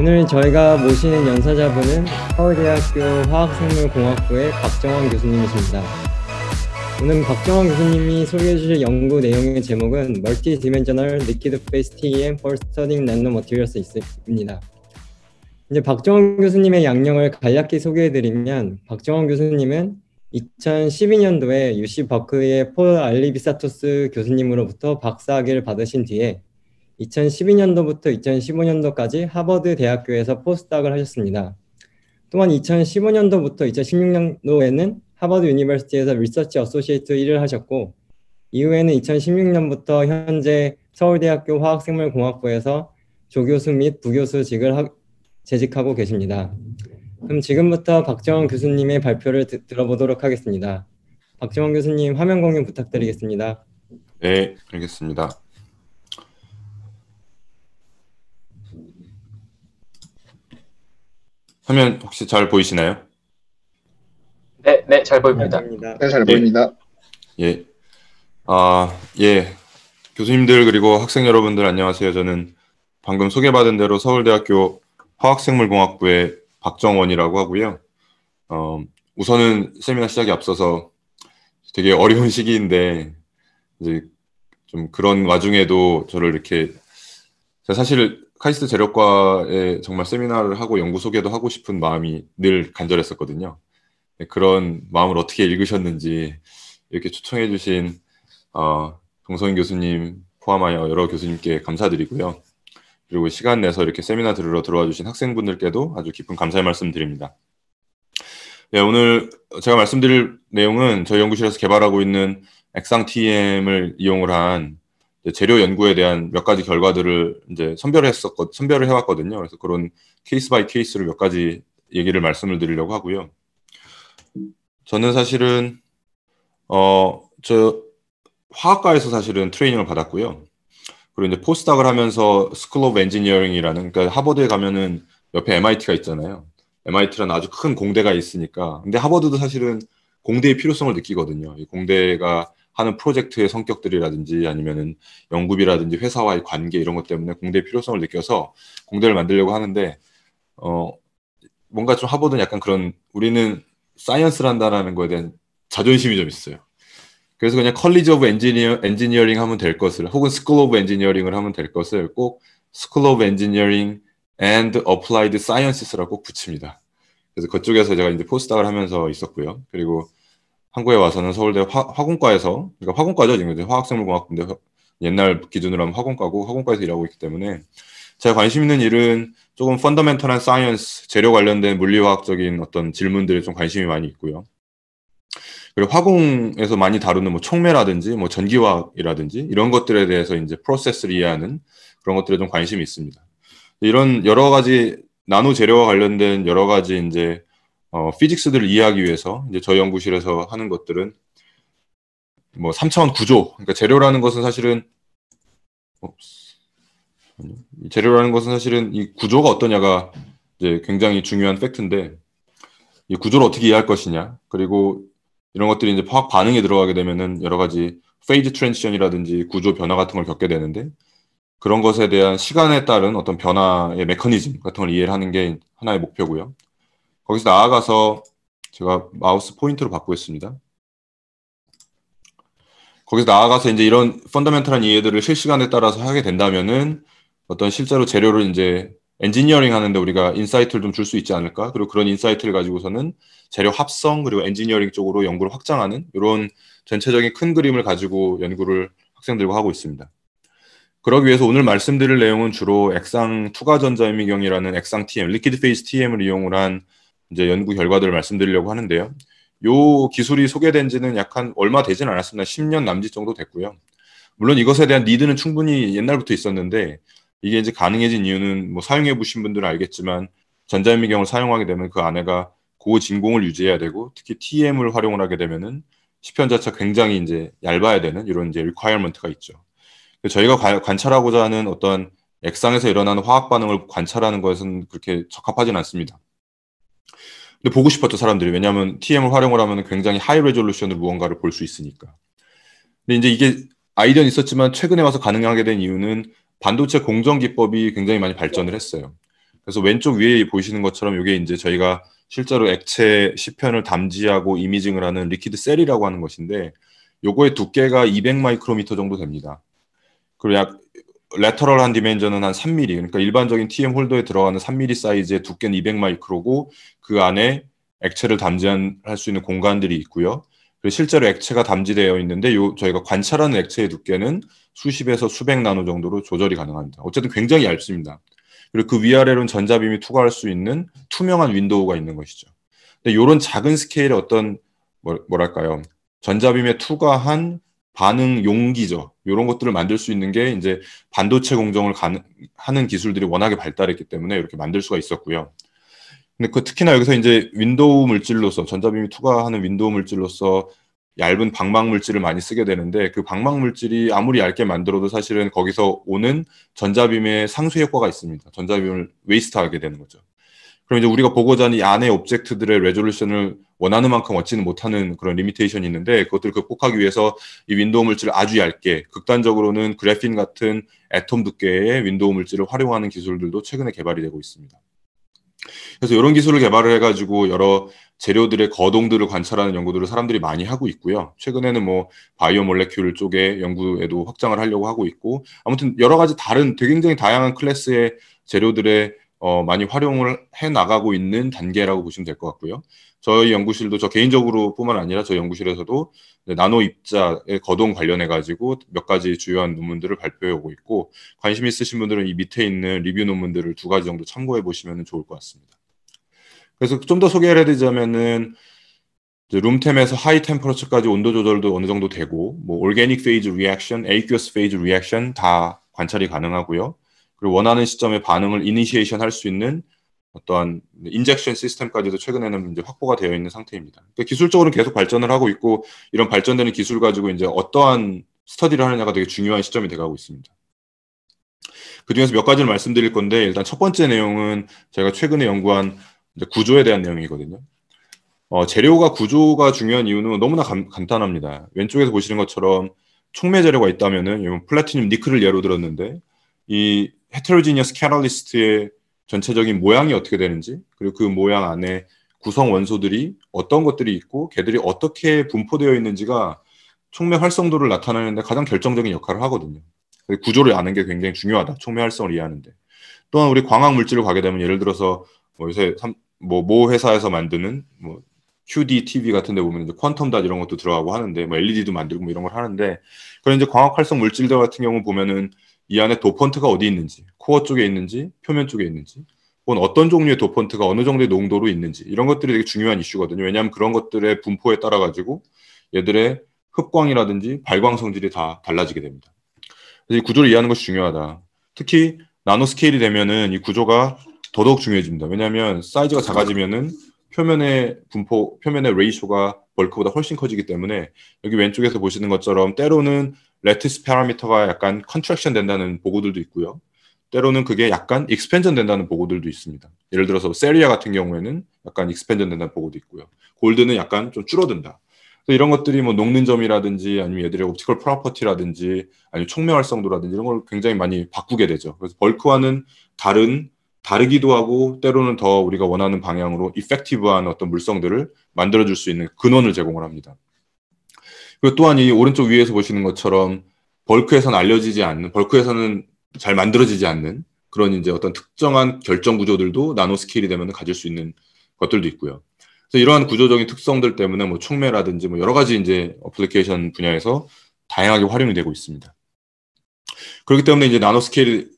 오늘 저희가 모시는 연사자분은 서울대학교 화학생물공학부의 박정원 교수님이십니다. 오늘 박정원 교수님이 소개해 주실 연구 내용의 제목은 Multidimensional Liquid Phase TEM for Studying Nanomaterials입니다. 이제 박정원 교수님의 양념을 간략히 소개해 드리면 박정원 교수님은 2012년도에 UC 버크의 폴 알리비사토스 교수님으로부터 박사학위를 받으신 뒤에 2012년도부터 2015년도까지 하버드 대학교에서 포스닥을 하셨습니다. 또한 2015년도부터 2016년도에는 하버드 유니버시티에서 리서치 어소시에이트 일을 하셨고 이후에는 2016년부터 현재 서울대학교 화학생물공학부에서 조교수 및 부교수직을 하, 재직하고 계십니다. 그럼 지금부터 박정원 교수님의 발표를 드, 들어보도록 하겠습니다. 박정원 교수님 화면 공유 부탁드리겠습니다. 네, 알겠습니다. 화면 혹시 잘 보이시나요? 네, 네, 잘 보입니다. 네, 잘 보입니다. 네, 예. 예. 아, 예. 교수님들 그리고 학생 여러분들 안녕하세요. 저는 방금 소개받은 대로 서울대학교 화학생물공학부의 박정원이라고 하고요. 어, 우선은 세미나 시작에 앞서서 되게 어려운 시기인데 이제 좀 그런 와중에도 저를 이렇게 사실 카이스트 재력과에 정말 세미나를 하고 연구 소개도 하고 싶은 마음이 늘 간절했었거든요. 네, 그런 마음을 어떻게 읽으셨는지 이렇게 초청해 주신 어, 동성인 교수님 포함하여 여러 교수님께 감사드리고요. 그리고 시간 내서 이렇게 세미나 들으러 들어와 주신 학생분들께도 아주 깊은 감사의 말씀 드립니다. 네, 오늘 제가 말씀드릴 내용은 저희 연구실에서 개발하고 있는 액상 TM을 이용을 한 재료 연구에 대한 몇 가지 결과들을 이제 선별했었거 선별을 해왔거든요. 그래서 그런 케이스 바이 케이스를몇 가지 얘기를 말씀을 드리려고 하고요. 저는 사실은 어 저 화학과에서 사실은 트레이닝을 받았고요. 그리고 이제 포스닥을 하면서 스쿨 오브 엔지니어링이라는 그러니까 하버드에 가면은 옆에 MIT가 있잖아요. MIT라는 아주 큰 공대가 있으니까 근데 하버드도 사실은 공대의 필요성을 느끼거든요. 이 공대가 하는 프로젝트의 성격들이라든지 아니면은 연구비라든지 회사와의 관계 이런 것 때문에 공대의 필요성을 느껴서 공대를 만들려고 하는데 어 뭔가 좀 하버드는 약간 그런 우리는 사이언스란다라는 거에 대한 자존심이 좀 있어요. 그래서 그냥 컬리지 오브 엔지니어, 엔지니어링 하면 될 것을 혹은 스쿨 오브 엔지니어링을 하면 될 것을 꼭 스쿨 오브 엔지니어링 and applied sciences라고 붙입니다. 그래서 그쪽에서 제가 이제 포스닥을 하면서 있었고요. 그리고 한국에 와서는 서울대 화, 화공과에서 그러니까 화공과죠 지금 화학생물공학인데 옛날 기준으로 하면 화공과고 화공과에서 일하고 있기 때문에 제가 관심 있는 일은 조금 펀더멘털한 사이언스 재료 관련된 물리화학적인 어떤 질문들에 좀 관심이 많이 있고요. 그리고 화공에서 많이 다루는 뭐 촉매라든지 뭐 전기화학이라든지 이런 것들에 대해서 이제 프로세스를 이해하는 그런 것들에 좀 관심이 있습니다. 이런 여러 가지 나노 재료와 관련된 여러 가지 이제 어, 피직스들을 이해하기 위해서 이제 저희 연구실에서 하는 것들은 뭐 3차원 구조, 그러니까 재료라는 것은 사실은 재료라는 것은 사실은 이 구조가 어떠냐가 이제 굉장히 중요한 팩트인데 이 구조를 어떻게 이해할 것이냐 그리고 이런 것들이 이제 화학 반응에 들어가게 되면은 여러 가지 페이즈 트랜지션이라든지 구조 변화 같은 걸 겪게 되는데 그런 것에 대한 시간에 따른 어떤 변화의 메커니즘 같은 걸 이해를 하는 게 하나의 목표고요. 거기서 나아가서 제가 마우스 포인트로 바꾸겠습니다. 거기서 나아가서 이제 이런 펀더멘털한 이해들을 실시간에 따라서 하게 된다면은 어떤 실제로 재료를 이제 엔지니어링 하는데 우리가 인사이트를 좀 줄 수 있지 않을까? 그리고 그런 인사이트를 가지고서는 재료 합성 그리고 엔지니어링 쪽으로 연구를 확장하는 이런 전체적인 큰 그림을 가지고 연구를 학생들과 하고 있습니다. 그러기 위해서 오늘 말씀드릴 내용은 주로 액상 투과전자임미경이라는 액상 TM, 리퀴드 페이스 TM을 이용을 한 이제 연구 결과들을 말씀드리려고 하는데요. 요 기술이 소개된 지는 약 한 얼마 되진 않았습니다. 10년 남짓 정도 됐고요. 물론 이것에 대한 니드는 충분히 옛날부터 있었는데 이게 이제 가능해진 이유는 뭐 사용해 보신 분들은 알겠지만 전자현미경을 사용하게 되면 그 안에가 고진공을 유지해야 되고 특히 TM을 활용을 하게 되면은 시편 자체가 굉장히 이제 얇아야 되는 이런 이제 리콰이어먼트가 있죠. 저희가 관찰하고자 하는 어떤 액상에서 일어나는 화학 반응을 관찰하는 것은 그렇게 적합하진 않습니다. 근데 보고 싶었죠 사람들이 왜냐하면 TM을 활용을 하면 굉장히 하이 레졸루션으로 무언가를 볼 수 있으니까. 근데 이제 이게 아이디어는 있었지만 최근에 와서 가능하게 된 이유는 반도체 공정 기법이 굉장히 많이 발전을 했어요. 그래서 왼쪽 위에 보시는 이 것처럼 이게 이제 저희가 실제로 액체 시편을 담지하고 이미징을 하는 리퀴드 셀이라고 하는 것인데 요거의 두께가 200 마이크로미터 정도 됩니다. 그리고 약 레터럴한 디멘저는 한 3mm 그러니까 일반적인 TM 홀더에 들어가는 3mm 사이즈의 두께는 200 마이크로고 그 안에 액체를 담지할 수 있는 공간들이 있고요. 그리고 실제로 액체가 담지되어 있는데 요 저희가 관찰하는 액체의 두께는 수십에서 수백 나노 정도로 조절이 가능합니다. 어쨌든 굉장히 얇습니다. 그리고 그 위아래로는 전자빔이 투과할 수 있는 투명한 윈도우가 있는 것이죠. 근데 요런 작은 스케일의 어떤 뭐, 뭐랄까요? 전자빔에 투과한 반응 용기죠. 이런 것들을 만들 수 있는 게 이제 반도체 공정을 가는, 하는 기술들이 워낙에 발달했기 때문에 이렇게 만들 수가 있었고요. 근데 그 특히나 여기서 이제 윈도우 물질로서 전자빔이 투과하는 윈도우 물질로서 얇은 방막 물질을 많이 쓰게 되는데 그 방막 물질이 아무리 얇게 만들어도 사실은 거기서 오는 전자빔의 상쇄 효과가 있습니다. 전자빔을 웨이스트하게 되는 거죠. 그럼 이제 우리가 보고자 하는 이 안의 옵젝트들의 레졸루션을 원하는 만큼 얻지는 못하는 그런 리미테이션이 있는데 그것들을 극복하기 위해서 이 윈도우 물질을 아주 얇게 극단적으로는 그래핀 같은 애톰 두께의 윈도우 물질을 활용하는 기술들도 최근에 개발이 되고 있습니다. 그래서 이런 기술을 개발을 해가지고 여러 재료들의 거동들을 관찰하는 연구들을 사람들이 많이 하고 있고요. 최근에는 뭐 바이오 몰레큘 쪽의 연구에도 확장을 하려고 하고 있고 아무튼 여러 가지 다른 되게 굉장히 다양한 클래스의 재료들의 어, 많이 활용을 해 나가고 있는 단계라고 보시면 될 것 같고요. 저희 연구실도 저 개인적으로뿐만 아니라 저희 연구실에서도 나노 입자의 거동 관련해 가지고 몇 가지 주요한 논문들을 발표해 오고 있고 관심 있으신 분들은 이 밑에 있는 리뷰 논문들을 두 가지 정도 참고해 보시면 좋을 것 같습니다. 그래서 좀 더 소개를 해드리자면은 룸템에서 하이 템퍼러처까지 온도 조절도 어느 정도 되고 뭐 올게닉 페이즈 리액션, 에이큐어스 페이즈 리액션 다 관찰이 가능하고요. 그리고 원하는 시점에 반응을 이니시에이션 할 수 있는 어떠한 인젝션 시스템까지도 최근에는 이제 확보가 되어 있는 상태입니다. 그러니까 기술적으로 계속 발전을 하고 있고 이런 발전되는 기술 가지고 이제 어떠한 스터디를 하느냐가 되게 중요한 시점이 돼가고 있습니다. 그 중에서 몇 가지를 말씀드릴 건데 일단 첫 번째 내용은 제가 최근에 연구한 구조에 대한 내용이거든요. 어, 재료가 구조가 중요한 이유는 너무나 감, 간단합니다. 왼쪽에서 보시는 것처럼 촉매 재료가 있다면은 플라티늄 니클을 예로 들었는데 이 헤테로지니어스 캐럴리스트의 전체적인 모양이 어떻게 되는지 그리고 그 모양 안에 구성 원소들이 어떤 것들이 있고 걔들이 어떻게 분포되어 있는지가 촉매 활성도를 나타내는데 가장 결정적인 역할을 하거든요. 구조를 아는 게 굉장히 중요하다. 촉매 활성을 이해하는데. 또한 우리 광학 물질을 가게 되면 예를 들어서 뭐 요새 뭐모 회사에서 만드는 뭐 QD TV 같은 데 보면 이제 퀀텀 닷 이런 것도 들어가고 하는데 뭐 LED도 만들고 뭐 이런 걸 하는데 그런 이제 광학 활성 물질들 같은 경우 보면은 이 안에 도펀트가 어디 있는지, 코어 쪽에 있는지, 표면 쪽에 있는지, 혹은 어떤 종류의 도펀트가 어느 정도의 농도로 있는지 이런 것들이 되게 중요한 이슈거든요. 왜냐하면 그런 것들의 분포에 따라 가지고 얘들의 흡광이라든지 발광 성질이 다 달라지게 됩니다. 그래서 이 구조를 이해하는 것이 중요하다. 특히 나노 스케일이 되면은 이 구조가 더더욱 중요해집니다. 왜냐하면 사이즈가 작아지면은 표면의 분포, 표면의 레이쇼가 벌크보다 훨씬 커지기 때문에 여기 왼쪽에서 보시는 것처럼 때로는 레티스 파라미터가 약간 컨트랙션 된다는 보고들도 있고요. 때로는 그게 약간 익스펜전 된다는 보고들도 있습니다. 예를 들어서 세리아 같은 경우에는 약간 익스펜전 된다는 보고도 있고요. 골드는 약간 좀 줄어든다. 그래서 이런 것들이 뭐 녹는 점이라든지 아니면 얘들의 옵티컬 프로퍼티라든지 아니면 총명활성도라든지 이런 걸 굉장히 많이 바꾸게 되죠. 그래서 벌크와는 다른 다르기도 하고 때로는 더 우리가 원하는 방향으로 이펙티브한 어떤 물성들을 만들어줄 수 있는 근원을 제공을 합니다. 그리고 또한 이 오른쪽 위에서 보시는 것처럼 벌크에서는 알려지지 않는 벌크에서는 잘 만들어지지 않는 그런 이제 어떤 특정한 결정 구조들도 나노 스케일이 되면 가질 수 있는 것들도 있고요. 그래서 이러한 구조적인 특성들 때문에 뭐 촉매라든지 뭐 여러 가지 이제 어플리케이션 분야에서 다양하게 활용이 되고 있습니다. 그렇기 때문에 이제 나노 스케일의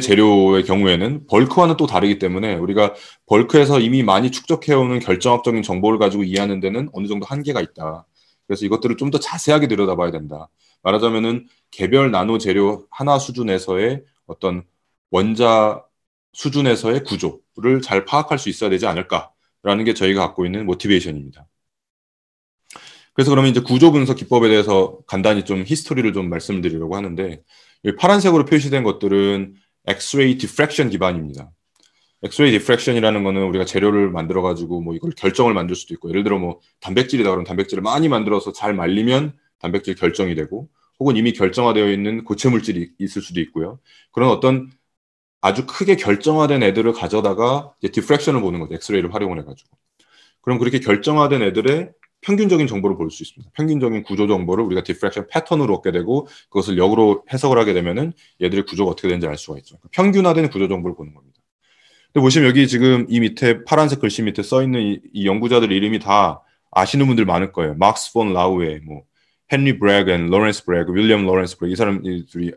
재료의 경우에는 벌크와는 또 다르기 때문에 우리가 벌크에서 이미 많이 축적해오는 결정학적인 정보를 가지고 이해하는 데는 어느 정도 한계가 있다. 그래서 이것들을 좀 더 자세하게 들여다봐야 된다. 말하자면은 개별 나노 재료 하나 수준에서의 어떤 원자 수준에서의 구조를 잘 파악할 수 있어야 되지 않을까라는 게 저희가 갖고 있는 모티베이션입니다. 그래서 그러면 이제 구조 분석 기법에 대해서 간단히 좀 히스토리를 좀 말씀드리려고 하는데 파란색으로 표시된 것들은 X-ray diffraction 기반입니다. 엑스레이 디프렉션이라는 거는 우리가 재료를 만들어 가지고 뭐 이걸 결정을 만들 수도 있고 예를 들어 뭐 단백질이다 그러면 단백질을 많이 만들어서 잘 말리면 단백질 결정이 되고 혹은 이미 결정화되어 있는 고체 물질이 있을 수도 있고요. 그런 어떤 아주 크게 결정화된 애들을 가져다가 이제 디프렉션을 보는 거죠. 엑스레이를 활용을 해 가지고. 그럼 그렇게 결정화된 애들의 평균적인 정보를 볼 수 있습니다. 평균적인 구조 정보를 우리가 디프렉션 패턴으로 얻게 되고 그것을 역으로 해석을 하게 되면은 얘들의 구조가 어떻게 되는지 알 수가 있죠. 그러니까 평균화된 구조 정보를 보는 겁니다. 근데 보시면 여기 지금 이 밑에 파란색 글씨 밑에 써 있는 이, 이 연구자들 이름이 다 아시는 분들 많을 거예요. 막스 폰 라우에 뭐 헨리 브렉 앤 로렌스 브렉, 윌리엄 로렌스 브렉 이 사람들이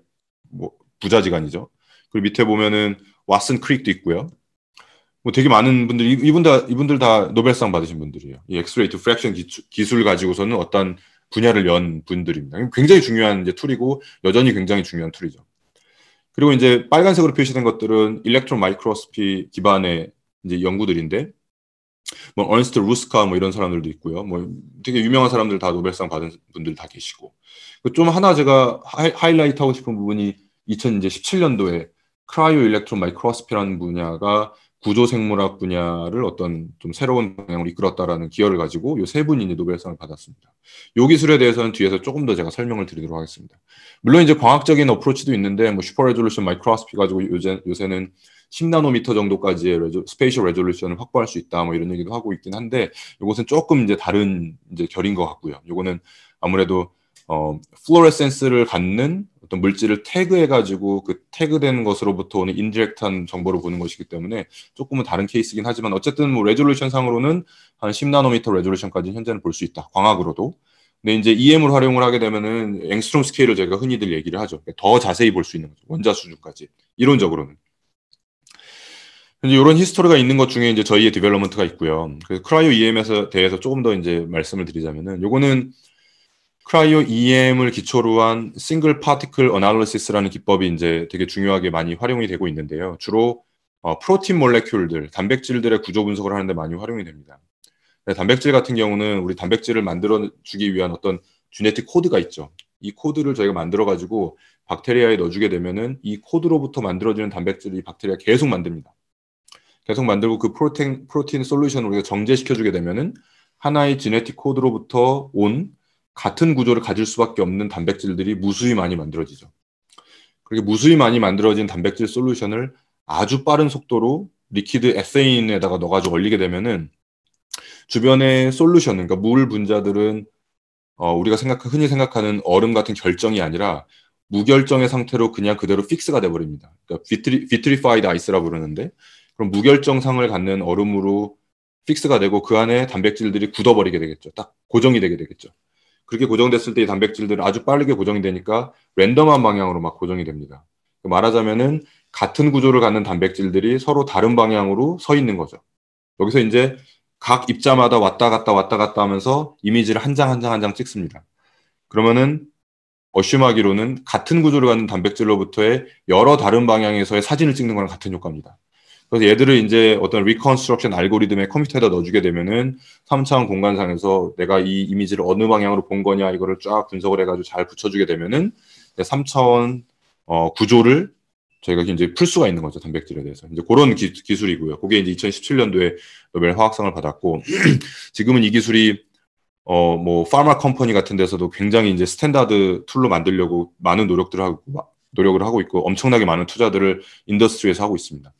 뭐 부자지간이죠. 그리고 밑에 보면은 왓슨 크릭도 있고요. 뭐 되게 많은 분들이 이분 다 이분들 다 노벨상 받으신 분들이에요. 이 엑스레이 투 프랙션 기술 가지고서는 어떤 분야를 연 분들입니다. 굉장히 중요한 이제 툴이고 여전히 굉장히 중요한 툴이죠. 그리고 이제 빨간색으로 표시된 것들은 일렉트론 마이크로스피 기반의 이제 연구들인데 뭐 언스트 루스카 뭐 이런 사람들도 있고요. 뭐 되게 유명한 사람들 다 노벨상 받은 분들 다 계시고. 그 좀 하나 제가 하이, 라이트 하고 싶은 부분이 2017년도에 크라이오 일렉트론 마이크로스피라는 분야가 구조생물학 분야를 어떤 좀 새로운 방향으로 이끌었다라는 기여를 가지고 이 세 분이 노벨상을 받았습니다. 이 기술에 대해서는 뒤에서 조금 더 제가 설명을 드리도록 하겠습니다. 물론 이제 광학적인 어프로치도 있는데 뭐 슈퍼 레졸루션 마이크로스피 가지고 요새, 요새는 10나노미터 정도까지의 레조, 스페이셜 레졸루션을 확보할 수 있다 뭐 이런 얘기도 하고 있긴 한데 이것은 조금 이제 다른 이제 결인 것 같고요. 이거는 아무래도 어 플로레센스를 갖는 어떤 물질을 태그해가지고 그 태그된 것으로부터 오는 인디렉트한 정보를 보는 것이기 때문에 조금은 다른 케이스긴 하지만 어쨌든 뭐 레졸루션 상으로는 한 10나노미터 레졸루션까지 현재는 볼 수 있다. 광학으로도. 근데 이제 EM을 활용을 하게 되면은 앵스트롬 스케일을 저희가 흔히들 얘기를 하죠. 그러니까 더 자세히 볼 수 있는 거죠. 원자 수준까지. 이론적으로는. 이제 이런 히스토리가 있는 것 중에 이제 저희의 디벨로먼트가 있고요. 그래서 크라이오 EM에서 대해서 조금 더 이제 말씀을 드리자면은 요거는 크라이오 EM을 기초로 한 싱글 파티클 어나리시스라는 기법이 이제 되게 중요하게 많이 활용이 되고 있는데요. 주로 어, 프로틴 몰레큘들, 단백질들의 구조 분석을 하는데 많이 활용이 됩니다. 네, 단백질 같은 경우는 우리 단백질을 만들어 주기 위한 어떤 주네틱 코드가 있죠. 이 코드를 저희가 만들어 가지고 박테리아에 넣어주게 되면은 이 코드로부터 만들어지는 단백질이 박테리아 계속 만듭니다. 계속 만들고 그 프로틴 프로틴 솔루션을 우리가 정제시켜 주게 되면은 하나의 지네틱 코드로부터 온 같은 구조를 가질 수밖에 없는 단백질들이 무수히 많이 만들어지죠. 그렇게 무수히 많이 만들어진 단백질 솔루션을 아주 빠른 속도로 리퀴드 에세인에다가 넣어가지고 얼리게 되면은 주변의 솔루션, 그러니까 물 분자들은 어, 우리가 생각 흔히 생각하는 얼음 같은 결정이 아니라 무결정의 상태로 그냥 그대로 픽스가 돼버립니다. 그러니까 비트리, 비트리파이드 아이스라 고그러는데 그럼 무결정상을 갖는 얼음으로 픽스가 되고 그 안에 단백질들이 굳어버리게 되겠죠. 딱 고정이 되게 되겠죠. 그렇게 고정됐을 때 이 단백질들은 아주 빠르게 고정이 되니까 랜덤한 방향으로 막 고정이 됩니다. 말하자면은 같은 구조를 갖는 단백질들이 서로 다른 방향으로 서 있는 거죠. 여기서 이제 각 입자마다 왔다 갔다 왔다 갔다 하면서 이미지를 한 장 한 장 한 장 찍습니다. 그러면은 어슈마기로는 같은 구조를 갖는 단백질로부터의 여러 다른 방향에서의 사진을 찍는 거랑 같은 효과입니다. 그래서 얘들을 이제 어떤 리컨스트럭션 알고리즘의 컴퓨터에다 넣어주게 되면은 3차원 공간상에서 내가 이 이미지를 어느 방향으로 본 거냐 이거를 쫙 분석을 해가지고 잘 붙여주게 되면은 3차원 어, 구조를 저희가 이제 풀 수가 있는 거죠 단백질에 대해서 이제 그런 기, 술이고요 그게 이제 2017년도에 노벨 화학상을 받았고 지금은 이 기술이 어 뭐 파마 컴퍼니 같은 데서도 굉장히 이제 스탠다드 툴로 만들려고 많은 노력들을 하고 노력을 하고 있고 엄청나게 많은 투자들을 인더스트리에서 하고 있습니다.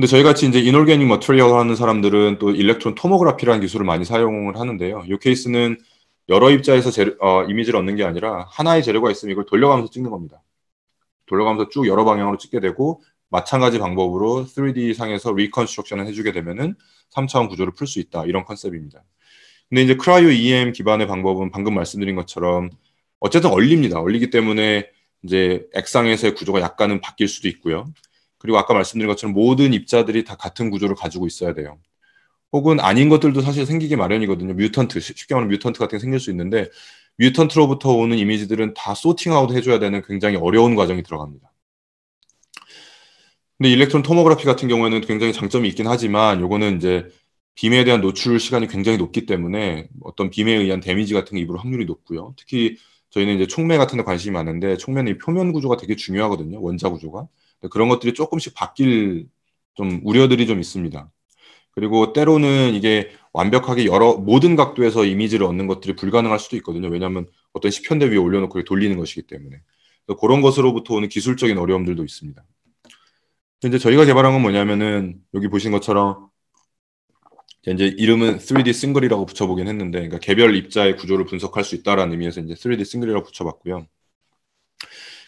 근데 저희 같이 이제 이놀게닉 머트리얼 하는 사람들은 또 일렉트론 토모그라피라는 기술을 많이 사용을 하는데요. 이 케이스는 여러 입자에서 재료, 어, 이미지를 얻는 게 아니라 하나의 재료가 있으면 이걸 돌려가면서 찍는 겁니다. 돌려가면서 쭉 여러 방향으로 찍게 되고 마찬가지 방법으로 3D 상에서 리컨스트럭션을 해주게 되면은 3차원 구조를 풀 수 있다 이런 컨셉입니다. 근데 이제 크라이오 EM 기반의 방법은 방금 말씀드린 것처럼 어쨌든 얼립니다. 얼리기 때문에 이제 액상에서의 구조가 약간은 바뀔 수도 있고요. 그리고 아까 말씀드린 것처럼 모든 입자들이 다 같은 구조를 가지고 있어야 돼요. 혹은 아닌 것들도 사실 생기기 마련이거든요. 뮤턴트, 쉽게 말하면 뮤턴트 같은 게 생길 수 있는데 뮤턴트로부터 오는 이미지들은 다 소팅아웃 해줘야 되는 굉장히 어려운 과정이 들어갑니다. 근데 일렉트론 토모그라피 같은 경우에는 굉장히 장점이 있긴 하지만 요거는 이제 빔에 대한 노출 시간이 굉장히 높기 때문에 어떤 빔에 의한 데미지 같은 게 입을 확률이 높고요. 특히 저희는 이제 촉매 같은 데 관심이 많은데 촉매는 이 표면 구조가 되게 중요하거든요. 원자 구조가. 네, 그런 것들이 조금씩 바뀔 좀 우려들이 좀 있습니다. 그리고 때로는 이게 완벽하게 여러 모든 각도에서 이미지를 얻는 것들이 불가능할 수도 있거든요. 왜냐하면 어떤 시편대 위에 올려놓고 돌리는 것이기 때문에 그런 것으로부터 오는 기술적인 어려움들도 있습니다. 이제 저희가 개발한 건 뭐냐면은 여기 보신 것처럼 이제 이름은 3D 싱글이라고 붙여보긴 했는데 그러니까 개별 입자의 구조를 분석할 수 있다라는 의미에서 이제 3D 싱글이라고 붙여봤고요.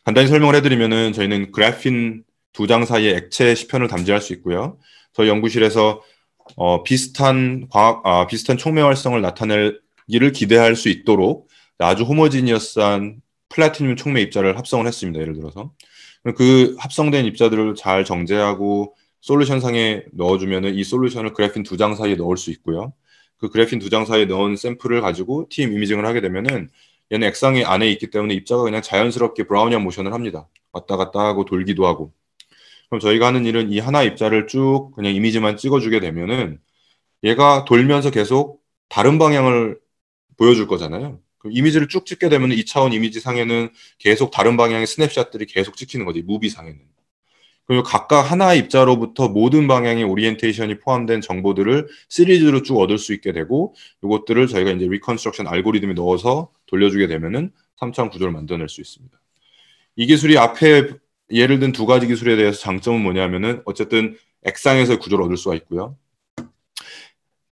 간단히 설명을 해드리면은 저희는 그래핀 두 장사이에 액체 시편을 담지할 수 있고요. 저희 연구실에서 어, 비슷한 과학, 아, 비슷한 총매활성을 나타낼기를 기대할 수 있도록 아주 호모지니어스한 플라티늄 총매 입자를 합성을 했습니다. 예를 들어서 그 합성된 입자들을 잘 정제하고 솔루션 상에 넣어주면은 이 솔루션을 그래핀 두 장 사이에 넣을 수 있고요. 그 그래핀 두 장 사이에 넣은 샘플을 가지고 팀 이미징을 하게 되면은 얘는 액상이 안에 있기 때문에 입자가 그냥 자연스럽게 브라우니안 모션을 합니다. 왔다 갔다 하고 돌기도 하고. 그럼 저희가 하는 일은 이 하나 입자를 쭉 그냥 이미지만 찍어주게 되면은 얘가 돌면서 계속 다른 방향을 보여줄 거잖아요. 그럼 이미지를 쭉 찍게 되면 2차원 이미지 상에는 계속 다른 방향의 스냅샷들이 계속 찍히는 거지, 무비 상에는. 그리고 각각 하나의 입자로부터 모든 방향의 오리엔테이션이 포함된 정보들을 시리즈로 쭉 얻을 수 있게 되고 이것들을 저희가 이제 리컨스트럭션 알고리즘에 넣어서 돌려주게 되면은 3차원 구조를 만들어낼 수 있습니다. 이 기술이 앞에 예를 든 두 가지 기술에 대해서 장점은 뭐냐면은 어쨌든 액상에서 구조를 얻을 수가 있고요.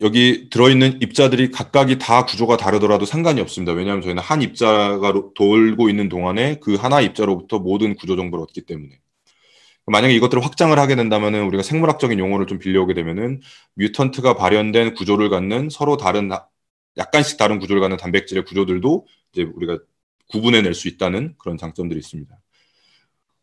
여기 들어있는 입자들이 각각이 다 구조가 다르더라도 상관이 없습니다. 왜냐하면 저희는 한 입자가 돌고 있는 동안에 그 하나 입자로부터 모든 구조 정보를 얻기 때문에. 만약에 이것들을 확장을 하게 된다면은 우리가 생물학적인 용어를 좀 빌려오게 되면은 뮤턴트가 발현된 구조를 갖는 서로 다른 약간씩 다른 구조를 갖는 단백질의 구조들도 이제 우리가 구분해낼 수 있다는 그런 장점들이 있습니다.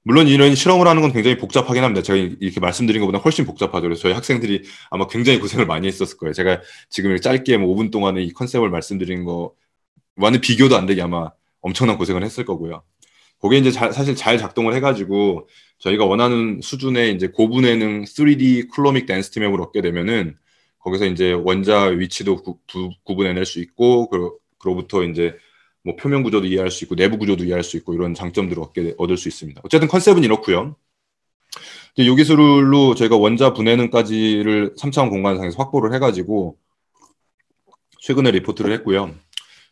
물론 이런 실험을 하는 건 굉장히 복잡하긴 합니다. 제가 이렇게 말씀드린 것보다 훨씬 복잡하죠. 그래서 저희 학생들이 아마 굉장히 고생을 많이 했었을 거예요. 제가 지금 짧게 뭐 5분 동안에 이 컨셉을 말씀드린 거와는 비교도 안 되게 아마 엄청난 고생을 했을 거고요. 거기에 이제 자, 사실 잘 작동을 해가지고 저희가 원하는 수준의 이제 고분해능 3D 클로믹 댄스팀 맵을 얻게 되면은 거기서 이제 원자 위치도 구, 구 분해낼수 있고 그러, 그로부터 이제 뭐 표면 구조도 이해할 수 있고 내부 구조도 이해할 수 있고 이런 장점들을 얻게 얻을 수 있습니다. 어쨌든 컨셉은 이렇고요. 이제 요 기술로 저희가 원자 분해능까지를 3차원 공간상에서 확보를 해가지고 최근에 리포트를 했고요.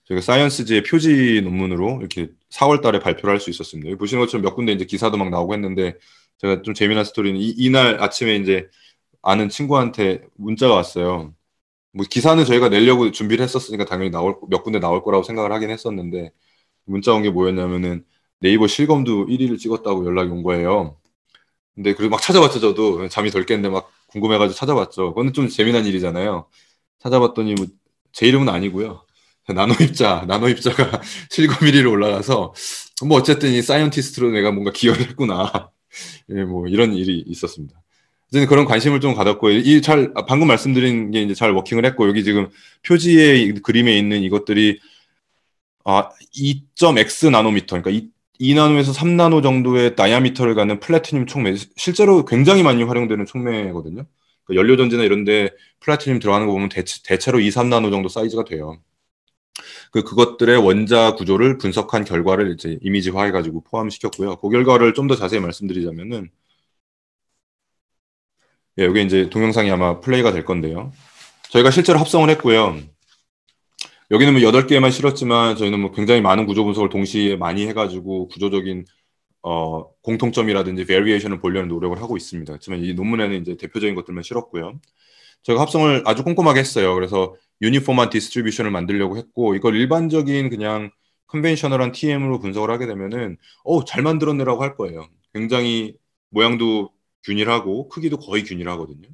저희가 사이언스지의 표지 논문으로 이렇게 4월 달에 발표를 할 수 있었습니다. 보시는 것처럼 몇 군데 이제 기사도 막 나오고 했는데 제가 좀 재미난 스토리는 이, 이날 아침에 이제 아는 친구한테 문자가 왔어요. 뭐 기사는 저희가 내려고 준비를 했었으니까 당연히 나올 몇 군데 나올 거라고 생각을 하긴 했었는데 문자 온 게 뭐였냐면은 네이버 실검도 1위를 찍었다고 연락이 온 거예요. 근데 그리고 막 찾아봤죠 저도 잠이 덜 깼는데 막 궁금해가지고 찾아봤죠. 그거좀 재미난 일이잖아요. 찾아봤더니 뭐 제 이름은 아니고요. 나노 입자, 나노 입자가 7.1로 올라가서 뭐 어쨌든 이 사이언티스트로 내가 뭔가 기여를 했구나. 예, 뭐 이런 일이 있었습니다. 이제 그런 관심을 좀 가졌고 이잘 아, 방금 말씀드린 게 이제 잘 워킹을 했고 여기 지금 표지에 그림에 있는 이것들이 아 2.x 나노미터 그러니까 2, 2나노에서 3나노 정도의 다이아미터를 가는 플래티늄 촉매 실제로 굉장히 많이 활용되는 촉매거든요. 그러니까 연료전지나 이런데 플래티늄 들어가는 거 보면 대체, 대체로 2, 3나노 정도 사이즈가 돼요. 그 그것들의 원자 구조를 분석한 결과를 이제 이미지화해 가지고 포함시켰고요. 그 결과를 좀 더 자세히 말씀드리자면은 예, 여기 이제 동영상이 아마 플레이가 될 건데요. 저희가 실제로 합성을 했고요. 여기는 뭐 8개만 실었지만 저희는 뭐 굉장히 많은 구조 분석을 동시에 많이 해 가지고 구조적인 어, 공통점이라든지 v a a t i o n 을 보려는 노력을 하고 있습니다. 하지만 이 논문에는 이제 대표적인 것들만 실었고요. 저희가 합성을 아주 꼼꼼하게 했어요. 그래서 유니폼한 디스트리뷰션을 만들려고 했고 이걸 일반적인 그냥 컨벤셔널한 TM으로 분석을 하게 되면은 어잘 만들었네라고 할 거예요. 굉장히 모양도 균일하고 크기도 거의 균일하거든요.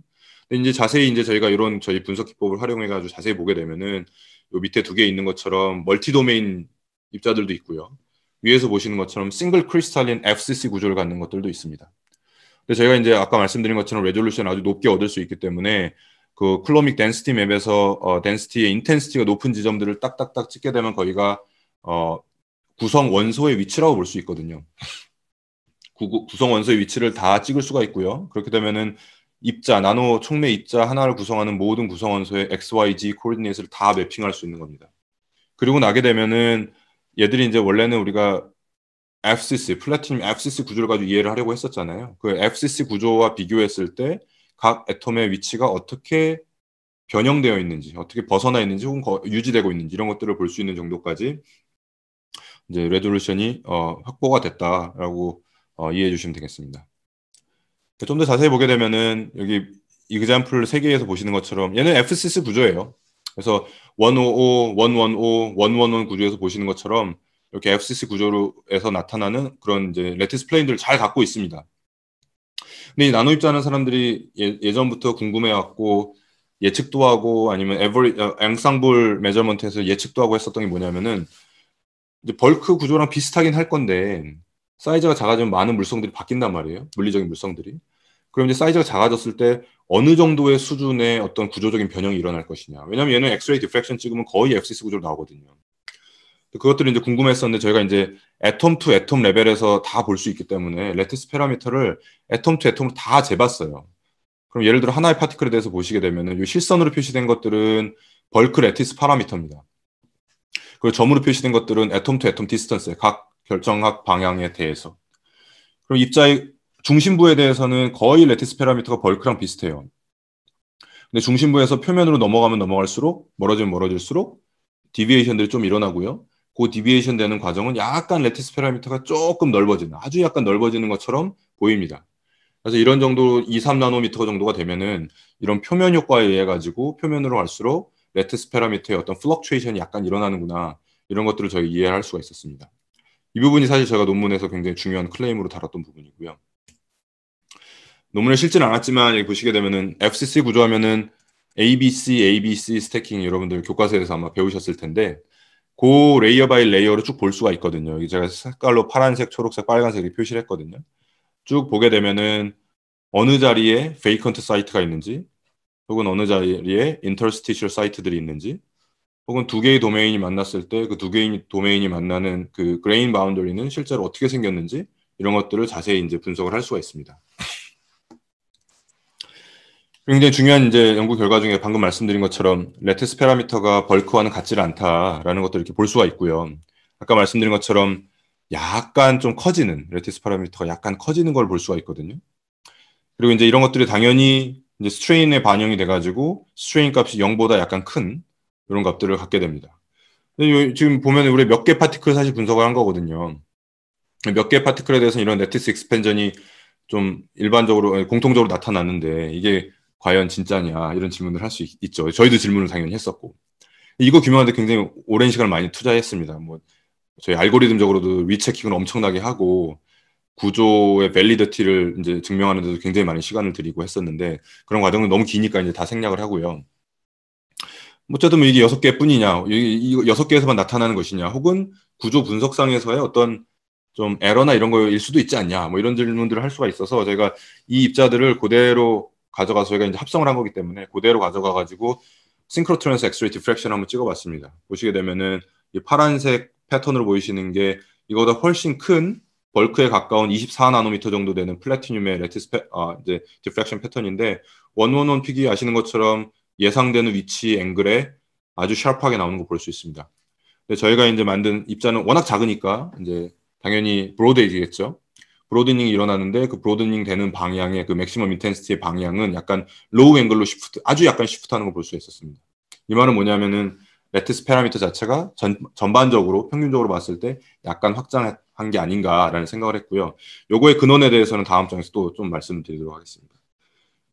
근데 이제 자세히 이제 저희가 이런 저희 분석 기법을 활용해 가지고 자세히 보게 되면은 요 밑에 두 개 있는 것처럼 멀티 도메인 입자들도 있고요. 위에서 보시는 것처럼 싱글 크리스탈린 FCC 구조를 갖는 것들도 있습니다. 근데 저희가 이제 아까 말씀드린 것처럼 레졸루션 아주 높게 얻을 수 있기 때문에 그 클로믹 댄스티 맵에서 어, 덴스티의 인텐스티가 높은 지점들을 딱딱딱 찍게 되면 거기가 어, 구성 원소의 위치라고 볼 수 있거든요. 구, 구성 원소의 위치를 다 찍을 수가 있고요. 그렇게 되면은 입자 나노 촉매 입자 하나를 구성하는 모든 구성 원소의 x, y, z 코디네이트를 다 매핑할 수 있는 겁니다. 그리고 나게 되면은 얘들이 이제 원래는 우리가 FCC 플래티늄 FCC 구조를 가지고 이해를 하려고 했었잖아요. 그 FCC 구조와 비교했을 때각 애톰의 위치가 어떻게 변형되어 있는지, 어떻게 벗어나 있는지 혹은 거, 유지되고 있는지 이런 것들을 볼 수 있는 정도까지 이제 레졸루션이 어, 확보가 됐다라고 어, 이해해 주시면 되겠습니다. 좀 더 자세히 보게 되면은 여기 이그잠플 3개에서 보시는 것처럼 얘는 FCS 구조예요. 그래서 155, 115, 111 구조에서 보시는 것처럼 이렇게 FCC 구조로에서 나타나는 그런 이제 레티스 플레인들을 잘 갖고 있습니다. 근데 이 나노 입자는 사람들이 예, 전부터 궁금해왔고 예측도 하고 아니면 에버리 앵상블 어, 메저먼트에서 예측도 하고 했었던 게 뭐냐면은 이제 벌크 구조랑 비슷하긴 할 건데 사이즈가 작아지면 많은 물성들이 바뀐단 말이에요. 물리적인 물성들이. 그럼 이제 사이즈가 작아졌을 때 어느 정도의 수준의 어떤 구조적인 변형이 일어날 것이냐. 왜냐면 얘는 엑스레이 디프렉션 찍으면 거의 엑시스 구조로 나오거든요. 그것들이 이제 궁금했었는데 저희가 이제 애톰 투 애톰 레벨에서 다 볼 수 있기 때문에 레티스 페라미터를 애톰 투 애톰으로 다 재봤어요. 그럼 예를 들어 하나의 파티클에 대해서 보시게 되면은 이 실선으로 표시된 것들은 벌크 레티스 파라미터입니다. 그리고 점으로 표시된 것들은 애톰 투 애톰 디스턴스 각 결정학 방향에 대해서. 그럼 입자의 중심부에 대해서는 거의 레티스 페라미터가 벌크랑 비슷해요. 근데 중심부에서 표면으로 넘어가면 넘어갈수록 멀어지면 멀어질수록 디비에이션들이 좀 일어나고요. 그 디비에이션 되는 과정은 약간 레티스 페라미터가 조금 넓어지는 아주 약간 넓어지는 것처럼 보입니다. 그래서 이런 정도 2, 3나노미터 정도가 되면은 이런 표면 효과에 의해 가지고 표면으로 갈수록 레티스 페라미터의 어떤 플럭트레이션이 약간 일어나는구나 이런 것들을 저희 이해할 수가 있었습니다. 이 부분이 사실 제가 논문에서 굉장히 중요한 클레임으로 다뤘던 부분이고요. 논문에 실진 않았지만 보시게 되면은 FCC 구조하면은 ABC, ABC 스태킹 여러분들 교과서에서 아마 배우셨을 텐데 그 레이어 바이 레이어로 쭉 볼 수가 있거든요. 제가 색깔로 파란색, 초록색, 빨간색을 표시를 했거든요. 쭉 보게 되면은 어느 자리에 베이컨트 사이트가 있는지 혹은 어느 자리에 인터스티셜 사이트들이 있는지 혹은 두 개의 도메인이 만났을 때 그 두 개의 도메인이 만나는 그 그레인 바운더리는 실제로 어떻게 생겼는지 이런 것들을 자세히 이제 분석을 할 수가 있습니다. 굉장히 중요한 이제 연구 결과 중에 방금 말씀드린 것처럼 레테스 파라미터가 벌크와는 같지 않다라는 것도 이렇게 볼 수가 있고요. 아까 말씀드린 것처럼 약간 좀 커지는 레테스 파라미터가 약간 커지는 걸 볼 수가 있거든요. 그리고 이제 이런 것들이 당연히 이제 스트레인에 반영이 돼가지고 스트레인 값이 0보다 약간 큰 이런 값들을 갖게 됩니다. 지금 보면 우리 몇 개 파티클 사실 분석을 한 거거든요. 몇 개 파티클에 대해서 이런 레티스 익스펜전이 좀 일반적으로 공통적으로 나타났는데 이게 과연 진짜냐 이런 질문을 할 수 있죠. 저희도 질문을 당연히 했었고 이거 규명하는데 굉장히 오랜 시간을 많이 투자했습니다. 뭐 저희 알고리즘적으로도 위체킹을 엄청나게 하고 구조의 밸리더티를 이제 증명하는 데도 굉장히 많은 시간을 드리고 했었는데 그런 과정은 너무 기니까 이제 다 생략을 하고요. 뭐 어쨌든 뭐 이게 여섯 개뿐이냐, 이 여섯 개에서만 나타나는 것이냐, 혹은 구조 분석상에서의 어떤 좀 에러나 이런 거일 수도 있지 않냐, 뭐 이런 질문들을 할 수가 있어서 제가 이 입자들을 그대로 가져가서 저희가 이제 합성을 한 거기 때문에 그대로 가져가 가지고 싱크로트론에서 엑스레이 디프렉션 한번 찍어봤습니다. 보시게 되면은 이 파란색 패턴으로 보이시는 게 이거보다 훨씬 큰 벌크에 가까운 24나노미터 정도 되는 플래티늄의 레티스 패, 아, 이제 디프렉션 패턴인데 원원원 픽이 아시는 것처럼 예상되는 위치 앵글에 아주 샤프하게 나오는 거 볼 수 있습니다. 근데 저희가 이제 만든 입자는 워낙 작으니까 이제 당연히 브로드이겠죠. 브로드닝이 일어나는데 그 브로드닝 되는 방향의 그 맥시멈 인텐시티의 방향은 약간 로우 앵글로 시프트 아주 약간 시프트하는 걸 볼 수 있었습니다. 이 말은 뭐냐면은 레티스 파라미터 자체가 전, 전반적으로 평균적으로 봤을 때 약간 확장한 게 아닌가라는 생각을 했고요. 요거의 근원에 대해서는 다음 장에서 또 좀 말씀드리도록 하겠습니다.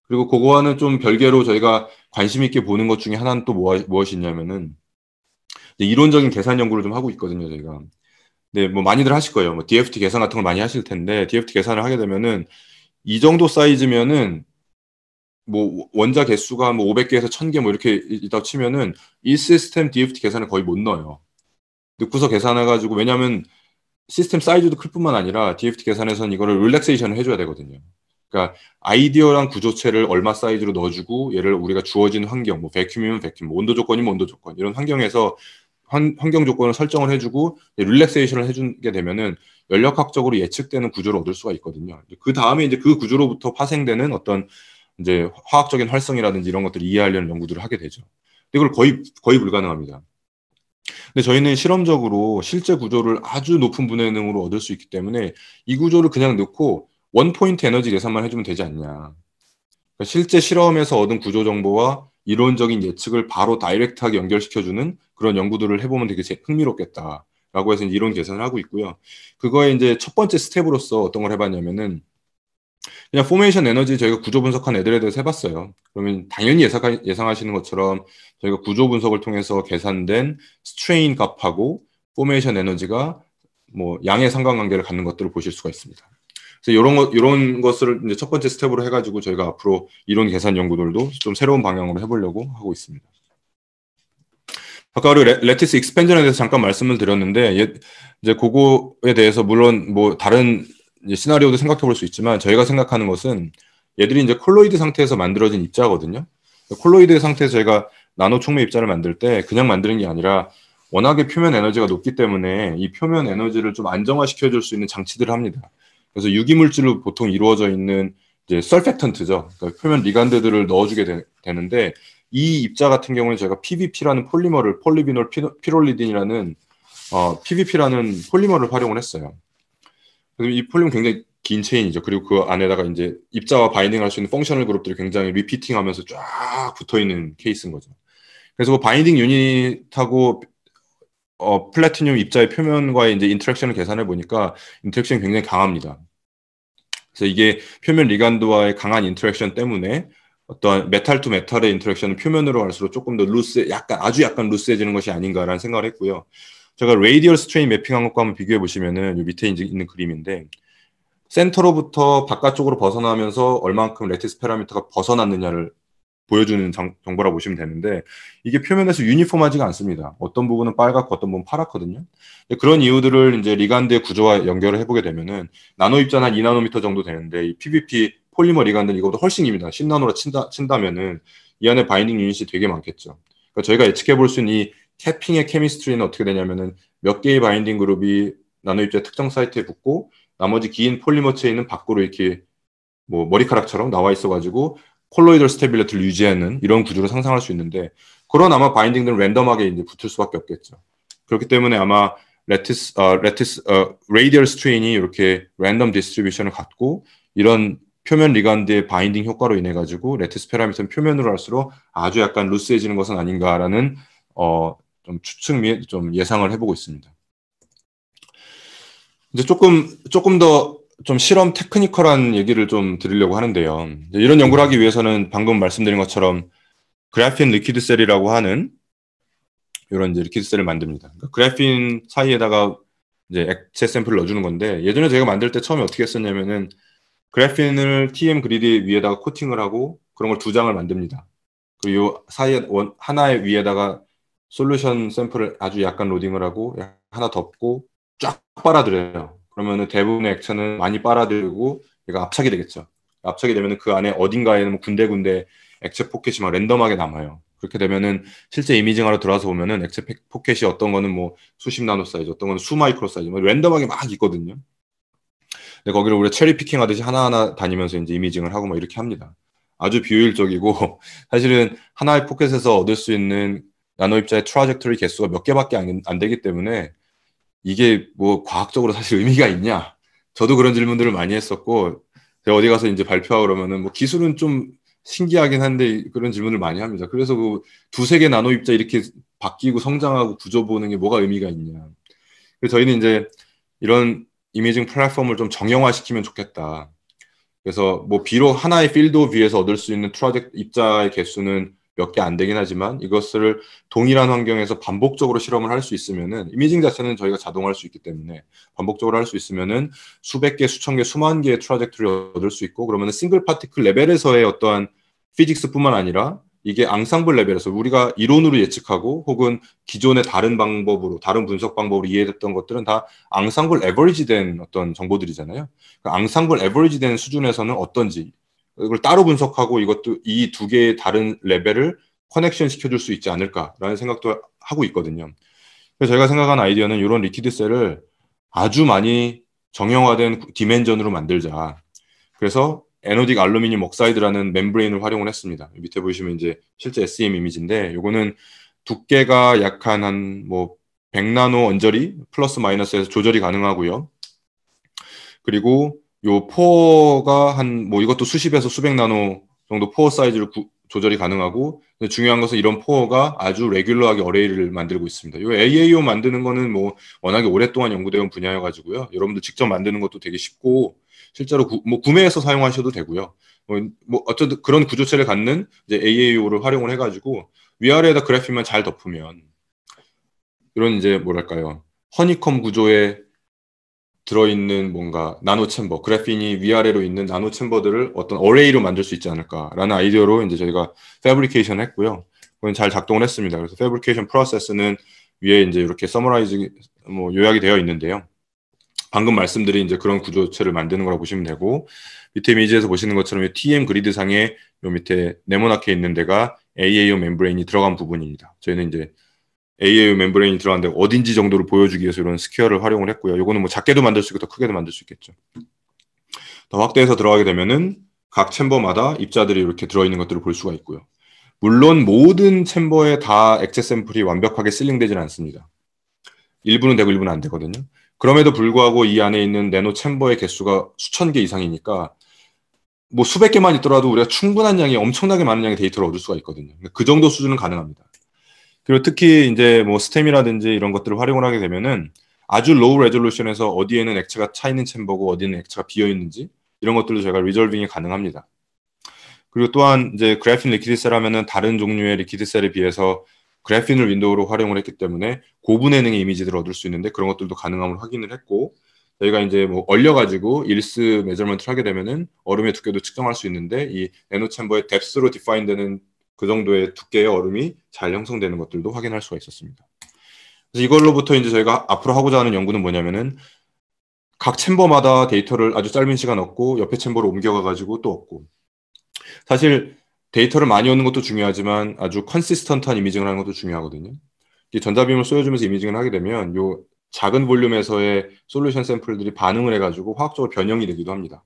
그리고 그거와는 좀 별개로 저희가 관심 있게 보는 것 중에 하나는 또 무엇, 무엇이냐면은 이론적인 계산 연구를 좀 하고 있거든요, 저희가. 네, 뭐 많이들 하실 거예요. 뭐 DFT 계산 같은 걸 많이 하실 텐데 DFT 계산을 하게 되면은 이 정도 사이즈면은 뭐 원자 개수가 뭐 500개에서 1000개 뭐 이렇게 있다고 치면은 이 시스템 DFT 계산을 거의 못 넣어요. 넣고서 계산해 가지고 왜냐면 시스템 사이즈도 클 뿐만 아니라 DFT 계산에서는 이거를 릴렉세이션을 해줘야 되거든요. 그러니까 아이디어랑 구조체를 얼마 사이즈로 넣어주고 얘를 우리가 주어진 환경, 뭐 베큐면 베큐, 뭐 온도 조건이면 온도 조건 이런 환경에서 환, 경 조건을 설정을 해주고 릴렉세이션을 해주게 되면은 연력학적으로 예측되는 구조를 얻을 수가 있거든요. 그 다음에 이제 그 구조로부터 파생되는 어떤 이제 화학적인 활성이라든지 이런 것들을 이해하려는 연구들을 하게 되죠. 근데 그걸 거의 거의 불가능합니다. 근데 저희는 실험적으로 실제 구조를 아주 높은 분해능으로 얻을 수 있기 때문에 이 구조를 그냥 넣고 원 포인트 에너지 계산만 해주면 되지 않냐. 그러니까 실제 실험에서 얻은 구조 정보와 이론적인 예측을 바로 다이렉트하게 연결시켜주는 그런 연구들을 해보면 되게 흥미롭겠다. 라고 해서 이론 계산을 하고 있고요. 그거에 이제 첫 번째 스텝으로서 어떤 걸 해봤냐면은 그냥 포메이션 에너지 저희가 구조 분석한 애들에 대해서 해봤어요. 그러면 당연히 예상, 예상하시는 것처럼 저희가 구조 분석을 통해서 계산된 스트레인 값하고 포메이션 에너지가 뭐 양의 상관관계를 갖는 것들을 보실 수가 있습니다. 그래서 이런 것 이런 것을 이제 첫 번째 스텝으로 해가지고 저희가 앞으로 이론 계산 연구들도 좀 새로운 방향으로 해보려고 하고 있습니다. 아까 우리 레티스 익스펜전에 대해서 잠깐 말씀을 드렸는데 이제 그거에 대해서 물론 뭐 다른 시나리오도 생각해 볼 수 있지만 저희가 생각하는 것은 얘들이 이제 콜로이드 상태에서 만들어진 입자거든요. 콜로이드 상태에서 저희가 나노 촉매 입자를 만들 때 그냥 만드는 게 아니라 워낙에 표면 에너지가 높기 때문에 이 표면 에너지를 좀 안정화시켜 줄 수 있는 장치들을 합니다. 그래서 유기물질로 보통 이루어져 있는 이제 설펙턴트죠. 그러니까 표면 리간드들을 넣어주게 되, 는데이 입자 같은 경우는 저희가 PVP라는 폴리머를 폴리비놀 피롤리딘이라는 어, PVP라는 폴리머를 활용을 했어요. 그래서 이 폴리머 굉장히 긴 체인이죠. 그리고 그 안에다가 이제 입자와 바인딩할 수 있는 펑셔널 그룹들이 굉장히 리피팅하면서 쫙 붙어 있는 케이스인 거죠. 그래서 뭐 바인딩 유닛하고 어, 플래티늄 입자의 표면과의 이제 인터랙션을 계산해 보니까 인터랙션이 굉장히 강합니다. 그래서 이게 표면 리간드와의 강한 인터랙션 때문에 어떤 메탈 투 메탈의 인터랙션은 표면으로 갈수록 조금 더 루스, 약간 아주 약간 루스해지는 것이 아닌가라는 생각을 했고요. 제가 레이디얼 스트레인 매핑한 것과 한번 비교해 보시면은 이 밑에 있는 그림인데 센터로부터 바깥쪽으로 벗어나면서 얼만큼 레티스 페라미터가 벗어났느냐를 보여주는 정, 보라 보시면 되는데 이게 표면에서 유니폼하지가 않습니다. 어떤 부분은 빨갛고 어떤 부분은 파랗거든요. 그런 이유들을 이제 리간드의 구조와 연결을 해보게 되면은 나노 입자나한 2나노미터 정도 되는데 이 PVP 폴리머 리간드는 이것보다 훨씬 깁니다. 10나노라 친다, 친다면은 이 안에 바인딩 유닛이 되게 많겠죠. 그러니까 저희가 예측해 볼 수 있는 이 태핑의 케미스트리는 어떻게 되냐면은 몇 개의 바인딩 그룹이 나노 입자 특정 사이트에 붙고 나머지 긴 폴리머 체인은 밖으로 이렇게 뭐 머리카락처럼 나와 있어가지고 콜로이덜 스테빌레트를 유지하는 이런 구조를 상상할 수 있는데 그런 아마 바인딩들은 랜덤하게 이제 붙을 수밖에 없겠죠. 그렇기 때문에 아마 레티스 어, 레티스 어, 레이디얼 스트레인이 이렇게 랜덤 디스트리뷰션을 갖고 이런 표면 리간드의 바인딩 효과로 인해 가지고 레티스 페라미터는 표면으로 할수록 아주 약간 루스해지는 것은 아닌가라는 어, 좀 추측 및 좀 예상을 해보고 있습니다. 이제 조금 조금 더좀 실험 테크니컬한 얘기를 좀 드리려고 하는데요. 이런 연구를 하기 위해서는 방금 말씀드린 것처럼 그래핀 리퀴드 셀이라고 하는 이런 이제 리퀴드 셀을 만듭니다. 그러니까 그래핀 사이에다가 이제 액체 샘플을 넣어주는 건데 예전에 저희가 만들 때 처음에 어떻게 했었냐면은 그래핀을 TM 그리드 위에다가 코팅을 하고 그런 걸 두 장을 만듭니다. 그리고 사이에 원, 하나의 위에다가 솔루션 샘플을 아주 약간 로딩을 하고 하나 덮고 쫙 빨아들여요. 그러면은 대부분의 액체는 많이 빨아들고 얘가 압착이 되겠죠. 압착이 되면은 그 안에 어딘가에는 뭐 군데군데 액체 포켓이 막 랜덤하게 남아요. 그렇게 되면은 실제 이미징하러 들어와서 보면은 액체 포켓이 어떤 거는 뭐 수십 나노 사이즈, 어떤 거는 수 마이크로 사이즈, 뭐 랜덤하게 막 있거든요. 근데 거기를 우리가 체리 피킹 하듯이 하나하나 다니면서 이제 이미징을 하고 막 뭐 이렇게 합니다. 아주 비효율적이고 사실은 하나의 포켓에서 얻을 수 있는 나노 입자의 트라젝토리 개수가 몇 개밖에 안, 안 되기 때문에 이게 뭐 과학적으로 사실 의미가 있냐? 저도 그런 질문들을 많이 했었고 제가 어디 가서 이제 발표하고 그러면은 뭐 기술은 좀 신기하긴 한데 그런 질문을 많이 합니다. 그래서 그 두세 개 나노 입자 이렇게 바뀌고 성장하고 구조 보는 게 뭐가 의미가 있냐. 그래서 저희는 이제 이런 이미징 플랫폼을 좀 정형화시키면 좋겠다. 그래서 뭐 비록 하나의 필드 오브 에서 얻을 수 있는 트라젝 입자의 개수는 몇개안 되긴 하지만 이것을 동일한 환경에서 반복적으로 실험을 할 수 있으면은 이미징 자체는 저희가 자동화할 수 있기 때문에 반복적으로 할 수 있으면은 수백 개, 수천 개, 수만 개의 트라젝트를 얻을 수 있고 그러면은 싱글 파티클 레벨에서의 어떠한 피직스뿐만 아니라 이게 앙상블 레벨에서 우리가 이론으로 예측하고 혹은 기존의 다른 방법으로 다른 분석 방법으로 이해됐던 것들은 다 앙상블 에버리지된 어떤 정보들이잖아요. 그 앙상블 에버리지된 수준에서는 어떤지 이걸 따로 분석하고 이것도 이 두 개의 다른 레벨을 커넥션 시켜줄 수 있지 않을까라는 생각도 하고 있거든요. 그래서 저희가 생각한 아이디어는 이런 리퀴드 셀을 아주 많이 정형화된 디멘전으로 만들자. 그래서 에노딕 알루미늄 옥사이드라는 멤브레인을 활용을 했습니다. 밑에 보시면 이제 실제 SEM 이미지인데 이거는 두께가 약한 한뭐 100나노 언저리 플러스 마이너스에서 조절이 가능하고요. 그리고 요 포가 어한뭐 이것도 수십에서 수백 나노 정도 포어 사이즈를 구, 조절이 가능하고 중요한 것은 이런 포어가 아주 레귤러하게 어레이를 만들고 있습니다. 요 AAO 만드는 거는 뭐 워낙에 오랫동안 연구되어 온 분야여 가지고요. 여러분들 직접 만드는 것도 되게 쉽고 실제로 구, 뭐 구매해서 사용하셔도 되고요. 뭐, 뭐 어쨌든 그런 구조체를 갖는 이제 AAO를 활용을 해 가지고 위아래에다 그래픽만 잘 덮으면 이런 이제 뭐랄까요? 허니컴 구조의 들어있는 뭔가 나노 챔버, 그래핀이 위아래로 있는 나노 챔버들을 어떤 어레이로 만들 수 있지 않을까라는 아이디어로 이제 저희가 패브리케이션 했고요. 그건 잘 작동을 했습니다. 그래서 패브리케이션 프로세스는 위에 이제 이렇게 서머라이즈 뭐 요약이 되어 있는데요. 방금 말씀드린 이제 그런 구조체를 만드는 거라고 보시면 되고 밑에 이미지에서 보시는 것처럼 이 TM 그리드 상에 요 밑에 네모나게 있는 데가 AAO 멤브레인이 들어간 부분입니다. 저희는 이제 AAU 멤브레인이 들어갔는데 어딘지 정도를 보여주기 위해서 이런 스퀘어를 활용을 했고요. 이거는 뭐 작게도 만들 수 있고 더 크게도 만들 수 있겠죠. 더 확대해서 들어가게 되면은 각 챔버마다 입자들이 이렇게 들어있는 것들을 볼 수가 있고요. 물론 모든 챔버에 다 액체 샘플이 완벽하게 실링되지 않습니다. 일부는 되고 일부는 안 되거든요. 그럼에도 불구하고 이 안에 있는 네노 챔버의 개수가 수천 개 이상이니까 뭐 수백 개만 있더라도 우리가 충분한 양의 엄청나게 많은 양의 데이터를 얻을 수가 있거든요. 그러니까 그 정도 수준은 가능합니다. 그리고 특히 이제 뭐 스템이라든지 이런 것들을 활용을 하게 되면은 아주 로우 레졸루션에서 어디에는 액체가 차 있는 챔버고 어디는 액체가 비어 있는지 이런 것들도 제가 리졸빙이 가능합니다. 그리고 또한 이제 그래핀 리퀴드셀하면은 다른 종류의 리퀴드셀에 비해서 그래핀을 윈도우로 활용을 했기 때문에 고분해능의 이미지들을 얻을 수 있는데 그런 것들도 가능함을 확인을 했고 저희가 이제 뭐 얼려가지고 일스 메저먼트를 하게 되면은 얼음의 두께도 측정할 수 있는데 이에노 챔버의 뎁스로 디파인되는 그 정도의 두께의 얼음이 잘 형성되는 것들도 확인할 수가 있었습니다. 그래서 이걸로부터 이제 저희가 앞으로 하고자 하는 연구는 뭐냐면은 각 챔버마다 데이터를 아주 짧은 시간 얻고 옆에 챔버로 옮겨가 가지고 또 얻고 사실 데이터를 많이 얻는 것도 중요하지만 아주 컨시스턴트한 이미징을 하는 것도 중요하거든요. 이 전자빔을 쏘여주면서 이미징을 하게 되면 요 작은 볼륨에서의 솔루션 샘플들이 반응을 해가지고 화학적으로 변형이 되기도 합니다.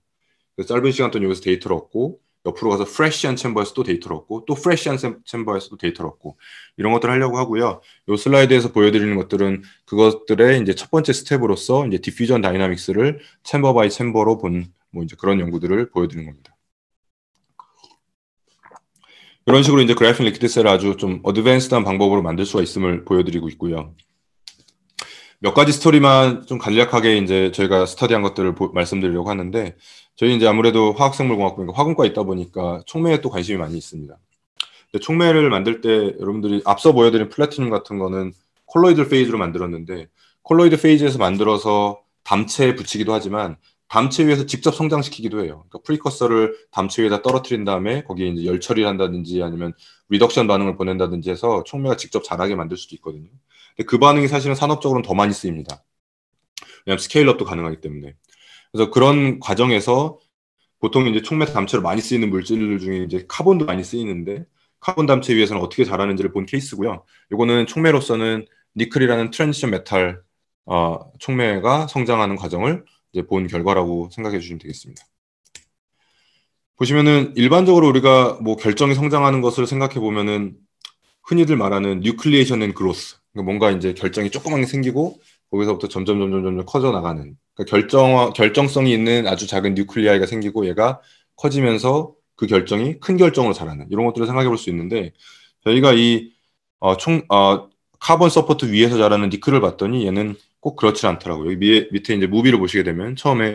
짧은 시간 동안 여기서 데이터를 얻고 옆으로 가서 프레시한 챔버에서 또 데이터를 얻고 또 프레시한 챔버에서 또 데이터를 얻고 이런 것들을 하려고 하고요. 이 슬라이드에서 보여드리는 것들은 그것들의 이제 첫 번째 스텝으로서 이제 디퓨전 다이나믹스를 챔버 바이 챔버로 본 뭐 이제 그런 연구들을 보여드리는 겁니다. 이런 식으로 이제 그래핀 리퀴드셀을 아주 좀 어드밴스드한 방법으로 만들 수가 있음을 보여드리고 있고요. 몇 가지 스토리만 좀 간략하게 이제 저희가 스터디한 것들을 보, 말씀드리려고 하는데 저희 이제 아무래도 화학생물공학부니까 화공과 있다 보니까 촉매에 또 관심이 많이 있습니다. 근데 촉매를 만들 때 여러분들이 앞서 보여드린 플래티늄 같은 거는 콜로이드 페이즈로 만들었는데 콜로이드 페이즈에서 만들어서 담체에 붙이기도 하지만 담체 위에서 직접 성장시키기도 해요. 그러니까 프리커서를 담체 위에다 떨어뜨린 다음에 거기에 이제 열 처리를 한다든지 아니면 리덕션 반응을 보낸다든지 해서 촉매가 직접 자라게 만들 수도 있거든요. 근데 그 반응이 사실은 산업적으로는 더 많이 쓰입니다. 왜냐하면 스케일업도 가능하기 때문에. 그래서 그런 과정에서 보통 이제 촉매 담채로 많이 쓰이는 물질들 중에 이제 카본도 많이 쓰이는데 카본 담채 위에서는 어떻게 자라는지를 본 케이스고요. 이거는 촉매로서는 니클이라는 트랜지션 메탈 어, 촉매가 성장하는 과정을 이제 본 결과라고 생각해 주시면 되겠습니다. 보시면은 일반적으로 우리가 뭐 결정이 성장하는 것을 생각해 보면은 흔히들 말하는 뉴클리에이션 앤 그로스 그러니까 뭔가 이제 결정이 조그맣게 생기고 거기서부터 점점 점점 점점 커져 나가는 그러니까 결정 결정성이 있는 아주 작은 뉴클리아이가 생기고 얘가 커지면서 그 결정이 큰 결정으로 자라는 이런 것들을 생각해 볼 수 있는데 저희가 이총 어, 어, 카본 서포트 위에서 자라는 니클을 봤더니 얘는 꼭 그렇지 않더라고요. 여기 밑에 이제 무비를 보시게 되면 처음에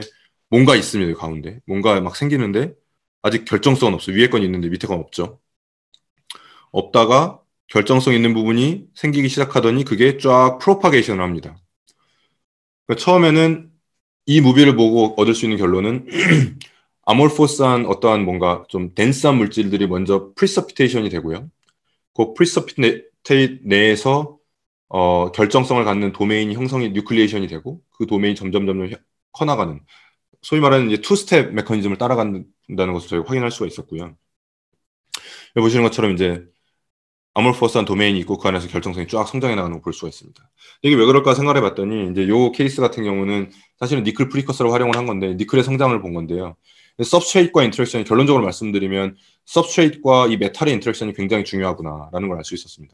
뭔가 있습니다 가운데 뭔가 막 생기는데 아직 결정성은 없어 위에 건 있는데 밑에 건 없죠. 없다가 결정성 있는 부분이 생기기 시작하더니 그게 쫙 프로파게이션을 합니다. 그러니까 처음에는 이 무비를 보고 얻을 수 있는 결론은 아몰포스한 어떠한 뭔가 좀댄스한 물질들이 먼저 프리서피테이션이 되고요. 그 프리서피테이트 내에서 어, 결정성을 갖는 도메인이 형성이 뉴클리에이션이 되고 그 도메인이 점점 점점 커나가는 소위 말하는 이제 투 스텝 메커니즘을 따라간다는 것을 저희가 확인할 수가 있었고요. 보시는 것처럼 이제 아몰포스한 도메인 입국 관에서 그 결정성이 쫙 성장해 나가는 걸 볼 수가 있습니다. 이게 왜 그럴까 생각해 봤더니 이제 요 케이스 같은 경우는 사실은 니클 프리커서를 활용을 한 건데 니클의 성장을 본 건데요. 서브스트레이트과 인터랙션이 결론적으로 말씀드리면 서브스트레이트과 이 메탈의 인터랙션이 굉장히 중요하구나라는 걸 알 수 있었습니다.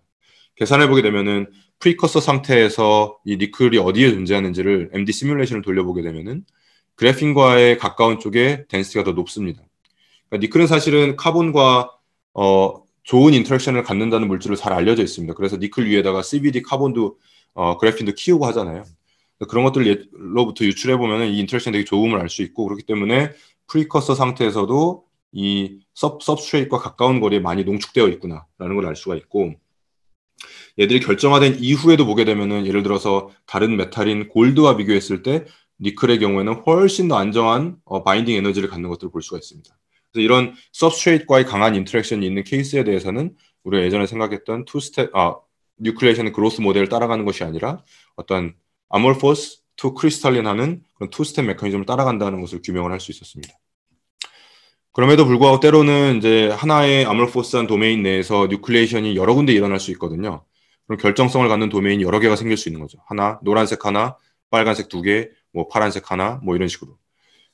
계산해 보게 되면은 프리커서 상태에서 이 니클이 어디에 존재하는지를 MD 시뮬레이션을 돌려보게 되면은 그래핀과의 가까운 쪽에 댄스가더 높습니다. 그러니까 니클은 사실은 카본과 어, 좋은 인터랙션을 갖는다는 물질을잘 알려져 있습니다. 그래서 니클 위에다가 c b d 카본도 어, 그래핀도 키우고 하잖아요. 그런 것들로부터 유출해 보면 이 인터랙션 되게 좋음을 알 수 있고 그렇기 때문에 프리커서 상태에서도 이서 섭스트레이트와 가까운 거리에 많이 농축되어 있구나라는 걸 알 수가 있고 얘들이 결정화된 이후에도 보게 되면은 예를 들어서 다른 메탈인 골드와 비교했을 때 니클의 경우에는 훨씬 더 안정한 어, 바인딩 에너지를 갖는 것들을 볼 수가 있습니다. 그래서 이런 서브스트레이트과의 강한 인터랙션이 있는 케이스에 대해서는 우리가 예전에 생각했던 투 스텝 아 뉴클레이션 의 그로스 모델을 따라가는 것이 아니라 어떤 아몰포스 투 크리스탈린 하는 그런 투 스텝 메커니즘을 따라간다는 것을 규명을 할 수 있었습니다. 그럼에도 불구하고 때로는 이제 하나의 아몰포스한 도메인 내에서 뉴클레이션이 여러 군데 일어날 수 있거든요. 그럼 결정성을 갖는 도메인 여러 개가 생길 수 있는 거죠. 하나, 노란색 하나, 빨간색 두 개, 뭐 파란색 하나, 뭐 이런 식으로.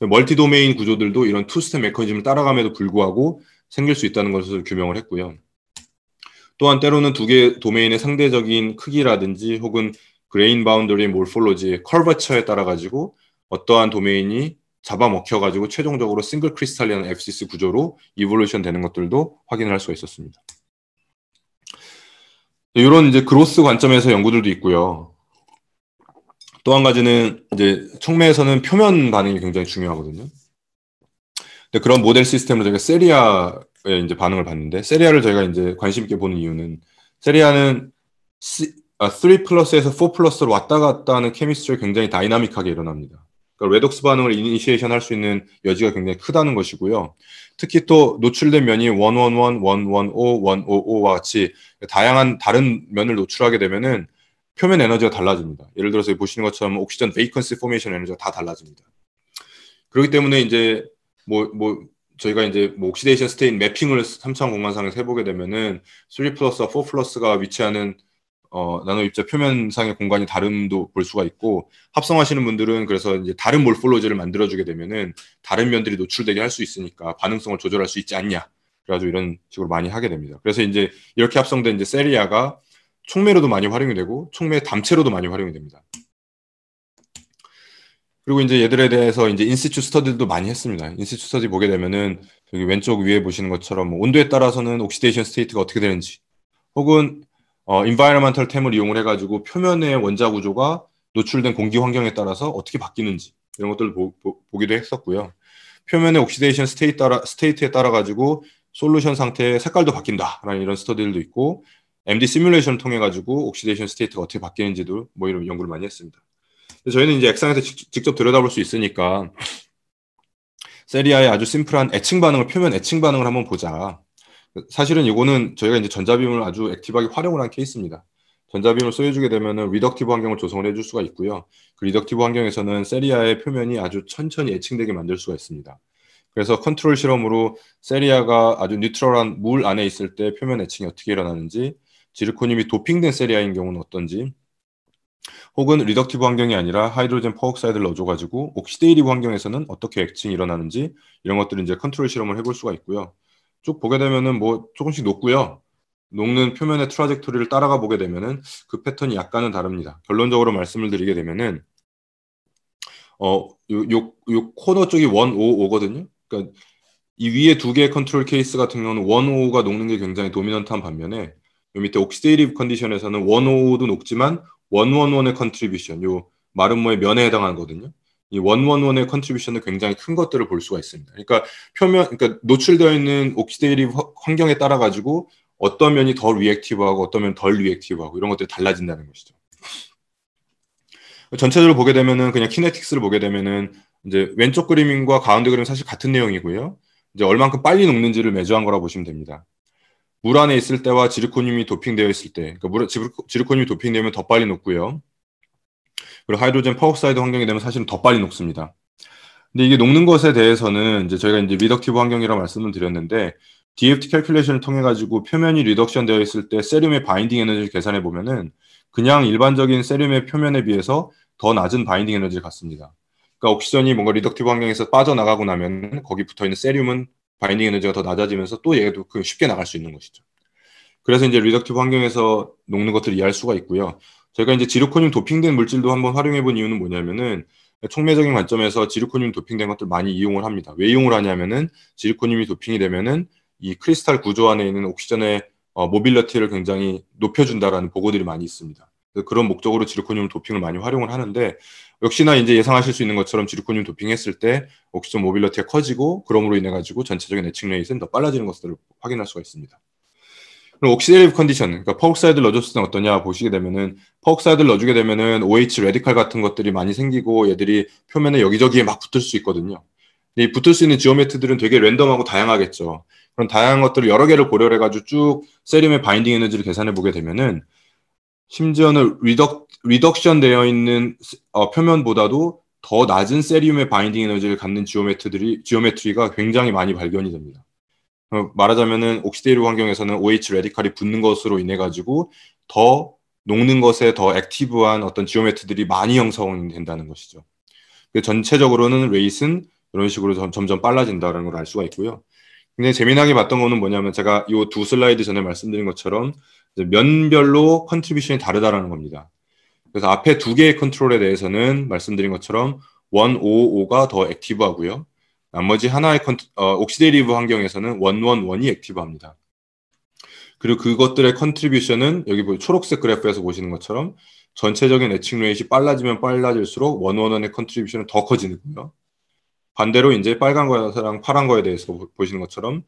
멀티 도메인 구조들도 이런 투스텝 메커니즘을 따라감에도 불구하고 생길 수 있다는 것을 규명을 했고요. 또한 때로는 두개의 도메인의 상대적인 크기라든지 혹은 그레인 바운더리 몰폴로지의 컬버처에 따라 가지고 어떠한 도메인이 잡아먹혀 가지고 최종적으로 싱글 크리스탈리한 앱시스 구조로 이볼루션 되는 것들도 확인할 수가 있었습니다. 이런 이제 그로스 관점에서 연구들도 있고요. 또한 가지는 이제 촉매에서는 표면 반응이 굉장히 중요하거든요. 근데 그런 모델 시스템으로 저희가 세리아의 이제 반응을 봤는데 세리아를 저희가 이제 관심 있게 보는 이유는 세리아는 3 아, 플러스에서 4 플러스로 왔다 갔다 하는 케미스트리 굉장히 다이나믹하게 일어납니다. 그러니까 레독스 반응을 이니시에이션 할 수 있는 여지가 굉장히 크다는 것이고요. 특히 또 노출된 면이 111, 115, 155와 같이 다양한 다른 면을 노출하게 되면은 표면 에너지가 달라집니다. 예를 들어서 보시는 것처럼 옥시전 베이컨스 포메이션 에너지가 다 달라집니다. 그렇기 때문에 이제 뭐, 뭐, 저희가 이제 뭐 옥시데이션 스테인 매핑을 3차원 공간상에서 해보게 되면은 3 플러스와 4 플러스가 위치하는 어, 나노 입자 표면상의 공간이 다름도 볼 수가 있고 합성하시는 분들은 그래서 이제 다른 몰폴로지를 만들어주게 되면은 다른 면들이 노출되게 할 수 있으니까 반응성을 조절할 수 있지 않냐 그래가지고 이런 식으로 많이 하게 됩니다. 그래서 이제 이렇게 합성된 이제 세리아가 촉매로도 많이 활용이 되고 촉매 담채로도 많이 활용이 됩니다. 그리고 이제 얘들에 대해서 이제 인스튜 스터디도 많이 했습니다. 인스튜 스터디 보게 되면은 여기 왼쪽 위에 보시는 것처럼 뭐 온도에 따라서는 옥시데이션 스테이트가 어떻게 되는지 혹은 어, 인바이러먼털 템을 이용을 해가지고 표면의 원자 구조가 노출된 공기 환경에 따라서 어떻게 바뀌는지 이런 것들을 보, 보 기도 했었고요. 표면의 옥시데이션 스테이트 따라, 스테이트에 따라 가지고 솔루션 상태의 색깔도 바뀐다라는 이런 스터디들도 있고 MD 시뮬레이션을 통해 가지고 옥시데이션 스테이트가 어떻게 바뀌는지도 뭐 이런 연구를 많이 했습니다. 저희는 이제 액상에서 직접 들여다볼 수 있으니까 세리아의 아주 심플한 애칭 반응을 표면 애칭 반응을 한번 보자. 사실은 이거는 저희가 이제 전자비움을 아주 액티브하게 활용을 한 케이스입니다. 전자비움을 쏘여주게 되면은 리덕티브 환경을 조성을 해줄 수가 있고요. 그 리덕티브 환경에서는 세리아의 표면이 아주 천천히 애칭되게 만들 수가 있습니다. 그래서 컨트롤 실험으로 세리아가 아주 뉴트럴한 물 안에 있을 때 표면 애칭이 어떻게 일어나는지 지르코늄이 도핑된 세리아인 경우는 어떤지 혹은 리덕티브 환경이 아니라 하이드로젠 퍼옥사이드를 넣어줘가지고 옥시데이리브 환경에서는 어떻게 액칭이 일어나는지 이런 것들을 이제 컨트롤 실험을 해볼 수가 있고요. 쭉 보게 되면은 뭐 조금씩 녹고요. 녹는 표면의 트라젝토리를 따라가 보게 되면은 그 패턴이 약간은 다릅니다. 결론적으로 말씀을 드리게 되면은 어, 요, 요, 요 코너 쪽이 155거든요. 그러니까 이 위에 두 개의 컨트롤 케이스 같은 경우는 155가 녹는 게 굉장히 도미넌트한 반면에 요 밑에 옥시데이리브 컨디션에서는 원오도 높지만 원원원의 컨트리뷰션 요 마름모의 면에 해당하는 거거든요. 이 원원원의 컨트리뷰션은 굉장히 큰 것들을 볼 수가 있습니다. 그러니까 표면 그러니까 노출되어 있는 옥시데이리브 환경에 따라 가지고 어떤 면이 덜 리액티브하고 어떤 면 덜 리액티브하고 이런 것들이 달라진다는 것이죠. 전체적으로 보게 되면은 그냥 키네틱스를 보게 되면은 이제 왼쪽 그림과 가운데 그림 은 사실 같은 내용이고요. 이제 얼만큼 빨리 녹는지를 매주한 거라고 보시면 됩니다. 물 안에 있을 때와 지르코늄이 도핑되어 있을 때, 그러니까 물 지르코늄이 도핑되면 더 빨리 녹고요. 그리고 하이드로젠 퍼옥사이드 환경이 되면 사실은 더 빨리 녹습니다. 근데 이게 녹는 것에 대해서는 이제 저희가 이제 리덕티브 환경이라고 말씀을 드렸는데 DFT 캘큘레이션을 통해 가지고 표면이 리덕션 되어 있을 때 세륨의 바인딩 에너지를 계산해 보면은 그냥 일반적인 세륨의 표면에 비해서 더 낮은 바인딩 에너지를 갖습니다. 그러니까 옥시전이 뭔가 리덕티브 환경에서 빠져나가고 나면 거기 붙어 있는 세륨은 바인딩 에너지가 더 낮아지면서 또 얘도 그 쉽게 나갈 수 있는 것이죠. 그래서 이제 리덕티브 환경에서 녹는 것들을 이해할 수가 있고요. 저희가 이제 지루코늄 도핑된 물질도 한번 활용해 본 이유는 뭐냐면은 총매적인 관점에서 지루코늄 도핑된 것들 많이 이용을 합니다. 왜 이용을 하냐면은 지루코늄이 도핑이 되면은 이 크리스탈 구조 안에 있는 옥시전의 어, 모빌러티를 굉장히 높여준다라는 보고들이 많이 있습니다. 그런 목적으로 지루코늄 도핑을 많이 활용을 하는데 역시나 이제 예상하실 수 있는 것처럼 지르코늄 도핑했을 때옥시존 모빌러티가 커지고 그럼으로 인해 가지고 전체적인 애칭 레이스는 더 빨라지는 것을 확인할 수가 있습니다. 그럼 옥시데이브 컨디션, 그러니까 퍼옥사이드 넣어줬을 때 어떠냐 보시게 되면은 퍼옥사이드를 넣어주게 되면은 OH 레디칼 같은 것들이 많이 생기고 얘들이 표면에 여기저기에 막 붙을 수 있거든요. 이 붙을 수 있는 지오메트들은 되게 랜덤하고 다양하겠죠. 그런 다양한 것들을 여러 개를 고려해가지고 쭉 세륨의 바인딩 에너지를 계산해 보게 되면은 심지어는 리덕 리덕션 되어 있는 어, 표면보다도 더 낮은 세리움의 바인딩 에너지를 갖는 지오메트들이 지오메트리가 굉장히 많이 발견이 됩니다. 어, 말하자면은 옥시데이루 환경에서는 OH 레디칼이 붙는 것으로 인해 가지고 더 녹는 것에 더 액티브한 어떤 지오메트들이 많이 형성된다는 것이죠. 그 전체적으로는 레이스는 이런 식으로 점, 점 빨라진다는 걸 알 수가 있고요. 근데 재미나게 봤던 거는 뭐냐면 제가 이 두 슬라이드 전에 말씀드린 것처럼 면별로 컨트리뷰션이 다르다라는 겁니다. 그래서 앞에 두 개의 컨트롤에 대해서는 말씀드린 것처럼 155가 더 액티브하고요. 나머지 하나의 컨트, 어, 옥시데리브 환경에서는 111이 액티브합니다. 그리고 그것들의 컨트리뷰션은 여기 보면 초록색 그래프에서 보시는 것처럼 전체적인 애칭 레이시 빨라지면 빨라질수록 111의 컨트리뷰션은 더 커지는 거예요. 반대로 이제 빨간 거랑 파란 거에 대해서 보시는 것처럼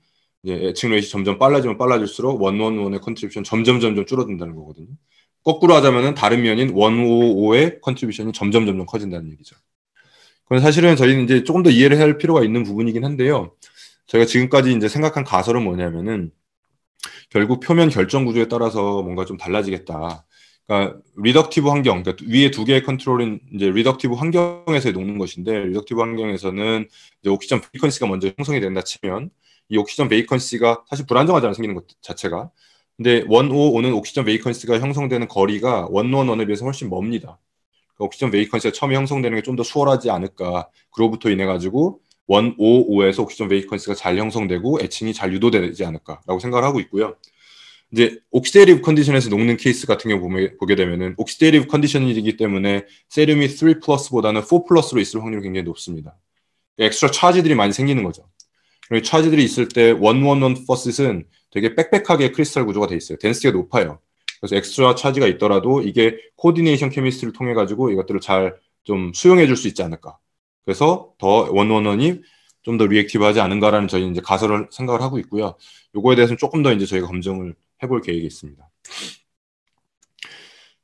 애칭 레이시 점점 빨라지면 빨라질수록 111의 컨트리뷰션 점점 점점 줄어든다는 거거든요. 거꾸로 하자면은 다른 면인 155의 컨트리뷰션이 점점 점점 커진다는 얘기죠. 그건 사실은 저희는 이제 조금 더 이해를 할 필요가 있는 부분이긴 한데요. 저희가 지금까지 이제 생각한 가설은 뭐냐면은 결국 표면 결정 구조에 따라서 뭔가 좀 달라지겠다. 그러니까 리덕티브 환경, 그러니까 위에 두 개의 컨트롤인 이제 리덕티브 환경에서 녹는 것인데 리덕티브 환경에서는 이제 옥시전 베이컨시가 먼저 형성이 된다 치면 이 옥시전 베이컨시가 사실 불안정하잖아 생기는 것 자체가 근데 155는 옥시전 베이컨스가 형성되는 거리가 111에 비해서 훨씬 멉니다. 그러니까 옥시전 베이컨스가 처음에 형성되는 게 좀 더 수월하지 않을까. 그로부터 인해 가지고 155에서 옥시전 베이컨스가잘 형성되고 애칭이 잘 유도되지 않을까라고 생각을 하고 있고요. 이제 옥시데리브 컨디션에서 녹는 케이스 같은 경우 보 보게 되면은 옥시데리브 컨디션이기 때문에 세륨이 3 플러스보다는 4 플러스로 있을 확률이 굉장히 높습니다. 엑스트라 그러니까 차지들이 많이 생기는 거죠. 그리고 차지들이 있을 때111 퍼스는 되게 빽빽하게 크리스탈 구조가 돼 있어요. 덴스가 높아요. 그래서 엑스트라 차지가 있더라도 이게 코디네이션 케미스트를 통해 가지고 이것들을 잘 좀 수용해 줄 수 있지 않을까. 그래서 더 원원원이 좀 더 리액티브하지 않은가라는 저희 이제 가설을 생각을 하고 있고요. 요거에 대해서는 조금 더 이제 저희가 검증을 해 볼 계획이 있습니다.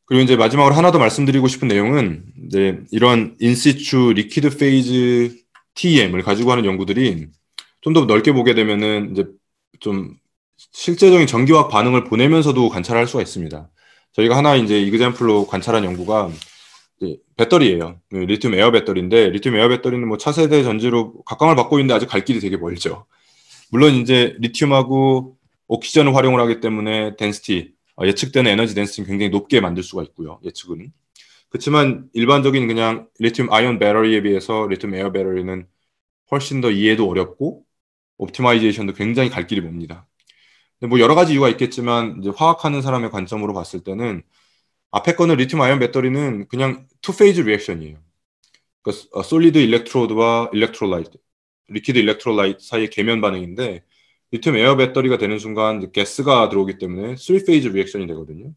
그리고 이제 마지막으로 하나 더 말씀드리고 싶은 내용은 이제 네, 이런 인시추 리퀴드 페이즈 TEM을 가지고 하는 연구들이 좀 더 넓게 보게 되면은 이제 좀 실제적인 전기화학 반응을 보내면서도 관찰할 수가 있습니다. 저희가 하나 이제 이그젠플로 관찰한 연구가 배터리예요. 그 리튬 에어 배터리인데 리튬 에어 배터리는 뭐 차세대 전지로 각광을 받고 있는데 아직 갈 길이 되게 멀죠. 물론 이제 리튬하고 옥시전을 활용을 하기 때문에 덴스티 어, 예측되는 에너지 덴스티는 굉장히 높게 만들 수가 있고요. 예측은 그렇지만 일반적인 그냥 리튬 아이온 배터리에 비해서 리튬 에어 배터리는 훨씬 더 이해도 어렵고 옵티마이제이션도 굉장히 갈 길이 멉니다. 뭐 여러 가지 이유가 있겠지만 이제 화학하는 사람의 관점으로 봤을 때는 앞에 거는 리튬 아이언 배터리는 그냥 투 페이즈 리액션이에요. 그러니까 어, 솔리드 일렉트로드와 일렉트로라이트 리퀴드 일렉트로라이트 사이의 계면 반응인데 리튬 에어 배터리가 되는 순간 가스가 들어오기 때문에 쓰리 페이즈 리액션이 되거든요.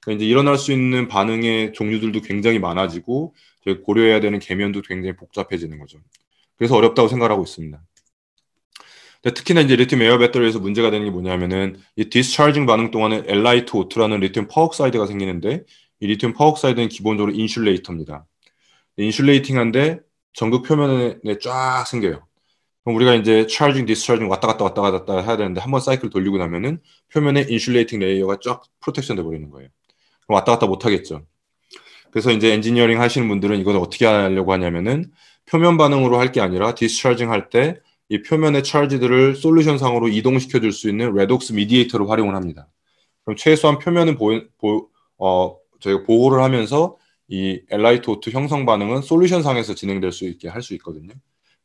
그러니까 이제 일어날 수 있는 반응의 종류들도 굉장히 많아지고 고려해야 되는 계면도 굉장히 복잡해지는 거죠. 그래서 어렵다고 생각하고 있습니다. 특히나 이제 리튬 에어 배터리에서 문제가 되는 게 뭐냐면은 이 디스차징 반응 동안에 엘라이트 오2라는 리튬 퍼옥사이드가 생기는데 이 리튬 퍼옥사이드는 기본적으로 인슐레이터입니다. 인슐레이팅한데 전극 표면에 쫙 생겨요. 그럼 우리가 이제 차징, 디스차징 왔다 갔다 왔다 갔다 해야 되는데 한 번 사이클 돌리고 나면은 표면에 인슐레이팅 레이어가 쫙 프로텍션 돼 버리는 거예요. 그럼 왔다 갔다 못 하겠죠. 그래서 이제 엔지니어링 하시는 분들은 이걸 어떻게 하려고 하냐면은 표면 반응으로 할 게 아니라 디스차징 할때 이 표면의 찰지들을 솔루션상으로 이동시켜 줄 수 있는 레독스 미디에이터를 활용을 합니다. 그럼 최소한 표면은 보, 보, 어, 저희가 보호를 하면서 이 엘라이토2 형성 반응은 솔루션상에서 진행될 수 있게 할 수 있거든요.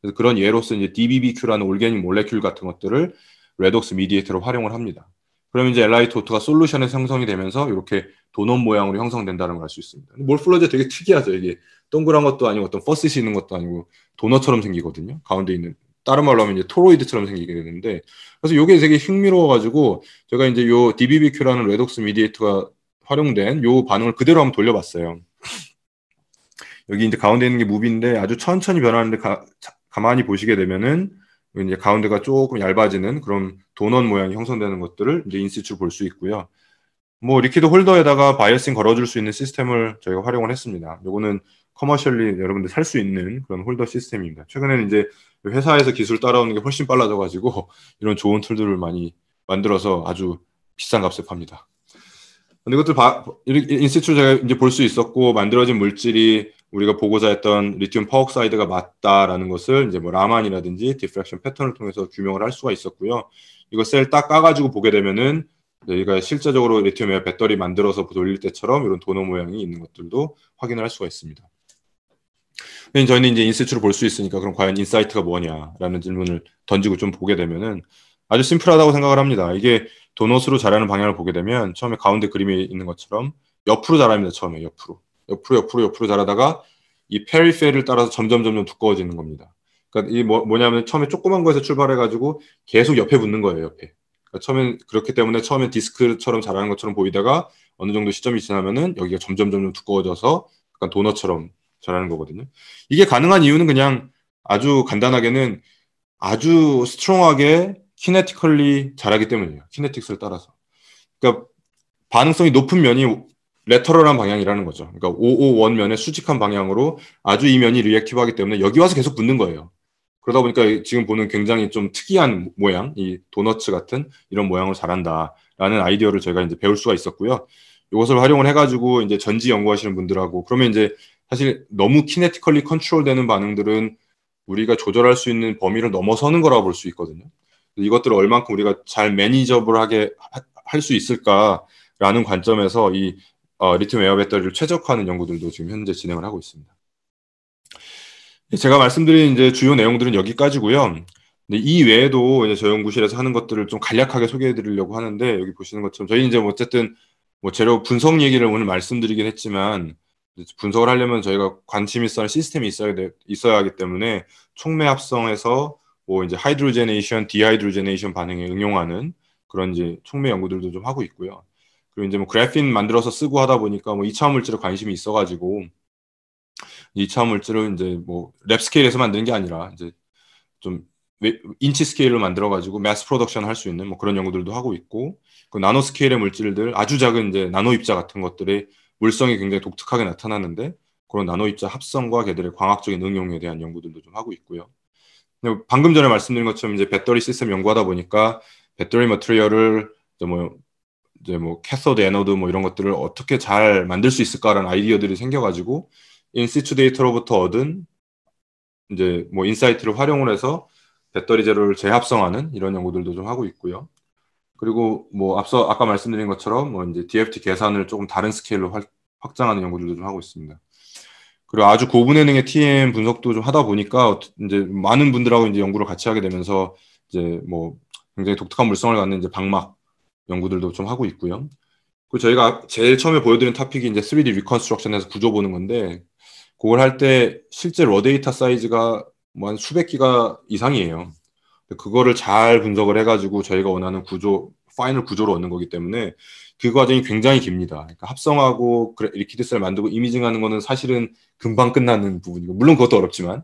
그래서 그런 예로서 이제 DBBQ라는 올게닉 몰레큘 같은 것들을 레독스 미디에이터로 활용을 합니다. 그러면 이제 엘라이토2가 솔루션에 형성이 되면서 이렇게 도넛 모양으로 형성된다는 걸 알 수 있습니다. 몰플러제 되게 특이하죠. 이게 동그란 것도 아니고 어떤 퍼스시 있는 것도 아니고 도넛처럼 생기거든요. 가운데 있는 다른 말로 하면 이제 토로이드처럼 생기게 되는데 그래서 이게 되게 흥미로워가지고 제가 이제 요 DBBQ라는 레독스 미디에이터가 활용된 요 반응을 그대로 한번 돌려봤어요. 여기 이제 가운데 있는 게 무비인데 아주 천천히 변하는데 가, 가만히 보시게 되면은 이제 가운데가 조금 얇아지는 그런 도넛 모양이 형성되는 것들을 이제 인스튜 볼수 있고요. 뭐 리퀴드 홀더에다가 바이어싱 걸어줄 수 있는 시스템을 저희가 활용을 했습니다. 요거는 커머셜리 여러분들 살 수 있는 그런 홀더 시스템입니다. 최근에는 이제 회사에서 기술 따라오는 게 훨씬 빨라져가지고 이런 좋은 툴들을 많이 만들어서 아주 비싼 값에 팝니다. 근데 이것들 바, 인스티튜 제가 이제 볼 수 있었고 만들어진 물질이 우리가 보고자 했던 리튬 파옥사이드가 맞다라는 것을 이제 뭐 라만이라든지 디프렉션 패턴을 통해서 규명을 할 수가 있었고요. 이거 셀 딱 까가지고 보게 되면은 저희가 실제적으로 리튬에 배터리 만들어서 돌릴 때처럼 이런 도너 모양이 있는 것들도 확인을 할 수가 있습니다. 그러니까 저희는 이제 인세츠로 볼 수 있으니까 그럼 과연 인사이트가 뭐냐라는 질문을 던지고 좀 보게 되면은 아주 심플하다고 생각을 합니다. 이게 도넛으로 자라는 방향을 보게 되면 처음에 가운데 그림에 있는 것처럼 옆으로 자랍니다. 처음에 옆으로. 옆으로 옆으로 옆으로 자라다가 이 페리페를 따라서 점점 점점 두꺼워지는 겁니다. 그러니까 이 뭐, 뭐냐면 처음에 조그만 거에서 출발해 가지고 계속 옆에 붙는 거예요, 옆에. 그러니까 처음엔 그렇기 때문에 처음에 디스크처럼 자라는 것처럼 보이다가 어느 정도 시점이 지나면은 여기가 점점 점점 두꺼워져서 약간 도넛처럼 잘하는 거거든요. 이게 가능한 이유는 그냥 아주 간단하게는 아주 스트롱하게 키네티컬리 잘하기 때문이에요. 키네틱스를 따라서. 그러니까 반응성이 높은 면이 레터럴한 방향이라는 거죠. 그러니까 551 면의 수직한 방향으로 아주 이 면이 리액티브하기 때문에 여기 와서 계속 붙는 거예요. 그러다 보니까 지금 보는 굉장히 좀 특이한 모양, 이 도너츠 같은 이런 모양을 잘한다라는 아이디어를 저희가 이제 배울 수가 있었고요. 이것을 활용을 해가지고 이제 전지 연구하시는 분들하고 그러면 이제 사실 너무 키네티컬리 컨트롤되는 반응들은 우리가 조절할 수 있는 범위를 넘어서는 거라고 볼 수 있거든요. 이것들을 얼만큼 우리가 잘 매니저블하게 할 수 있을까라는 관점에서 이 어, 리튬 에어 배터리를 최적화하는 연구들도 지금 현재 진행을 하고 있습니다. 네, 제가 말씀드린 이제 주요 내용들은 여기까지고요. 이 외에도 이제 저 연구실에서 하는 것들을 좀 간략하게 소개해드리려고 하는데 여기 보시는 것처럼 저희 이제 뭐 어쨌든 뭐 재료 분석 얘기를 오늘 말씀드리긴 했지만 분석을 하려면 저희가 관심 있어야 할 시스템이 있어야 되, 있어야 하기 때문에 촉매 합성에서 뭐 이제 하이드로제네이션, 디하이드로제네이션 반응에 응용하는 그런 이제 촉매 연구들도 좀 하고 있고요. 그리고 이제 뭐 그래핀 만들어서 쓰고 하다 보니까 뭐 이차 물질에 관심이 있어가지고 이차 물질을 이제 뭐랩 스케일에서 만드는 게 아니라 이제 좀 인치 스케일로 만들어가지고 매스 프로덕션 할수 있는 뭐 그런 연구들도 하고 있고 그 나노 스케일의 물질들 아주 작은 이제 나노 입자 같은 것들의 물성이 굉장히 독특하게 나타났는데 그런 나노입자 합성과 걔들의 광학적인 응용에 대한 연구들도 좀 하고 있고요. 방금 전에 말씀드린 것처럼 이제 배터리 시스템 연구하다 보니까 배터리 머트리얼을 이제 뭐 이제 뭐 캐서드 에너드 뭐 이런 것들을 어떻게 잘 만들 수 있을까라는 아이디어들이 생겨가지고 인시추 데이터로부터 얻은 이제 뭐 인사이트를 활용을 해서 배터리 재료를 재합성하는 이런 연구들도 좀 하고 있고요. 그리고 뭐 앞서 아까 말씀드린 것처럼 뭐 이제 DFT 계산을 조금 다른 스케일로 활, 확장하는 연구들도 좀 하고 있습니다. 그리고 아주 고분해능의 TM 분석도 좀 하다 보니까 이제 많은 분들하고 이제 연구를 같이 하게 되면서 이제 뭐 굉장히 독특한 물성을 갖는 이제 방막 연구들도 좀 하고 있고요. 그 저희가 제일 처음에 보여드린 토픽이 이제 3D 리컨스트럭션에서 구조 보는 건데 그걸 할 때 실제 러 데이터 사이즈가 뭐 한 수백 기가 이상이에요. 그거를 잘 분석을 해가지고 저희가 원하는 구조, 파이널 구조를 얻는 거기 때문에 그 과정이 굉장히 깁니다. 그러니까 합성하고 리퀴드셀 만들고 이미징하는 거는 사실은 금방 끝나는 부분이고 물론 그것도 어렵지만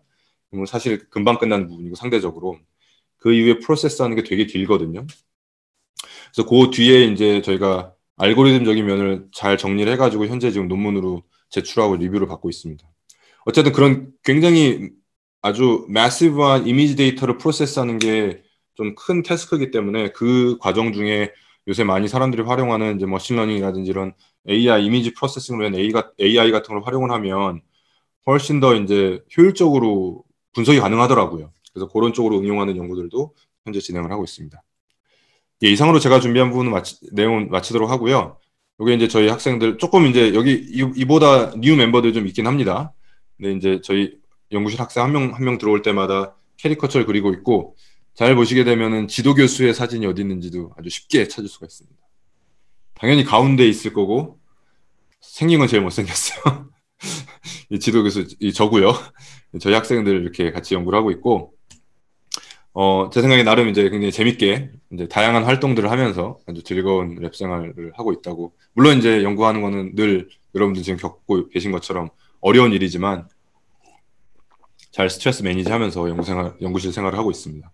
뭐 사실 금방 끝나는 부분이고 상대적으로 그 이후에 프로세스하는 게 되게 길거든요. 그래서 그 뒤에 이제 저희가 알고리즘적인 면을 잘 정리를 해가지고 현재 지금 논문으로 제출하고 리뷰를 받고 있습니다. 어쨌든 그런 굉장히 아주 매시브한 이미지 데이터를 프로세스하는 게 좀 큰 태스크이기 때문에 그 과정 중에 요새 많이 사람들이 활용하는 이제 머신러닝이라든지 이런 AI 이미지 프로세싱으로 된 AI가, a 같은 걸 활용을 하면 훨씬 더 이제 효율적으로 분석이 가능하더라고요. 그래서 그런 쪽으로 응용하는 연구들도 현재 진행을 하고 있습니다. 예, 이상으로 제가 준비한 부분은 마치, 내용은 마치도록 하고요. 여기 이제 저희 학생들 조금 이제 여기 이, 보다뉴 멤버들 좀 있긴 합니다. 근데 이제 저희 연구실 학생 한 명 한 명 들어올 때마다 캐리커처를 그리고 있고 잘 보시게 되면은 지도 교수의 사진이 어디 있는지도 아주 쉽게 찾을 수가 있습니다. 당연히 가운데 있을 거고 생긴 건 제일 못생겼어요. 이 지도 교수 이 저고요. 저희 학생들 이렇게 같이 연구를 하고 있고 어, 제 생각에 나름 이제 굉장히 재밌게 이제 다양한 활동들을 하면서 아주 즐거운 랩 생활을 하고 있다고. 물론 이제 연구하는 거는 늘 여러분들 지금 겪고 계신 것처럼 어려운 일이지만 잘 스트레스 매니지하면서 연구생활, 연구실 생활을 하고 있습니다.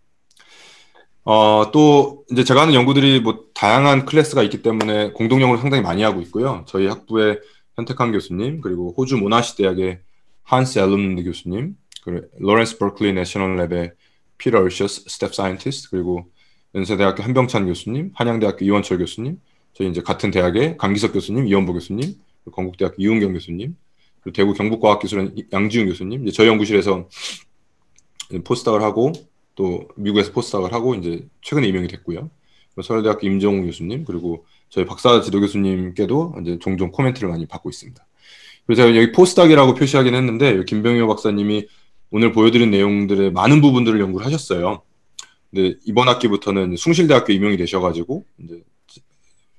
어, 또 이제 제가 하는 연구들이 뭐 다양한 클래스가 있기 때문에 공동 연구를 상당히 많이 하고 있고요. 저희 학부의 현택한 교수님 그리고 호주 모나시 대학의 한스 앨룸니 교수님 그리고 로렌스 버클리 내셔널 랩의 피터 얼셔스 스텝 사이언티스트 그리고 연세대학교 한병찬 교수님 한양대학교 이원철 교수님 저희 이제 같은 대학의 강기석 교수님 이원보 교수님 건국대학교 이은경 교수님 그 대구 경북과학기술원 양지훈 교수님, 이제 저희 연구실에서 포스닥을 하고 또 미국에서 포스닥을 하고 이제 최근에 임명이 됐고요. 서울대학교 임정우 교수님 그리고 저희 박사 지도 교수님께도 이제 종종 코멘트를 많이 받고 있습니다. 그래서 제가 여기 포스닥이라고 표시하긴 했는데 김병효 박사님이 오늘 보여드린 내용들의 많은 부분들을 연구를 하셨어요. 근데 이번 학기부터는 숭실대학교 임용이 되셔가지고 이제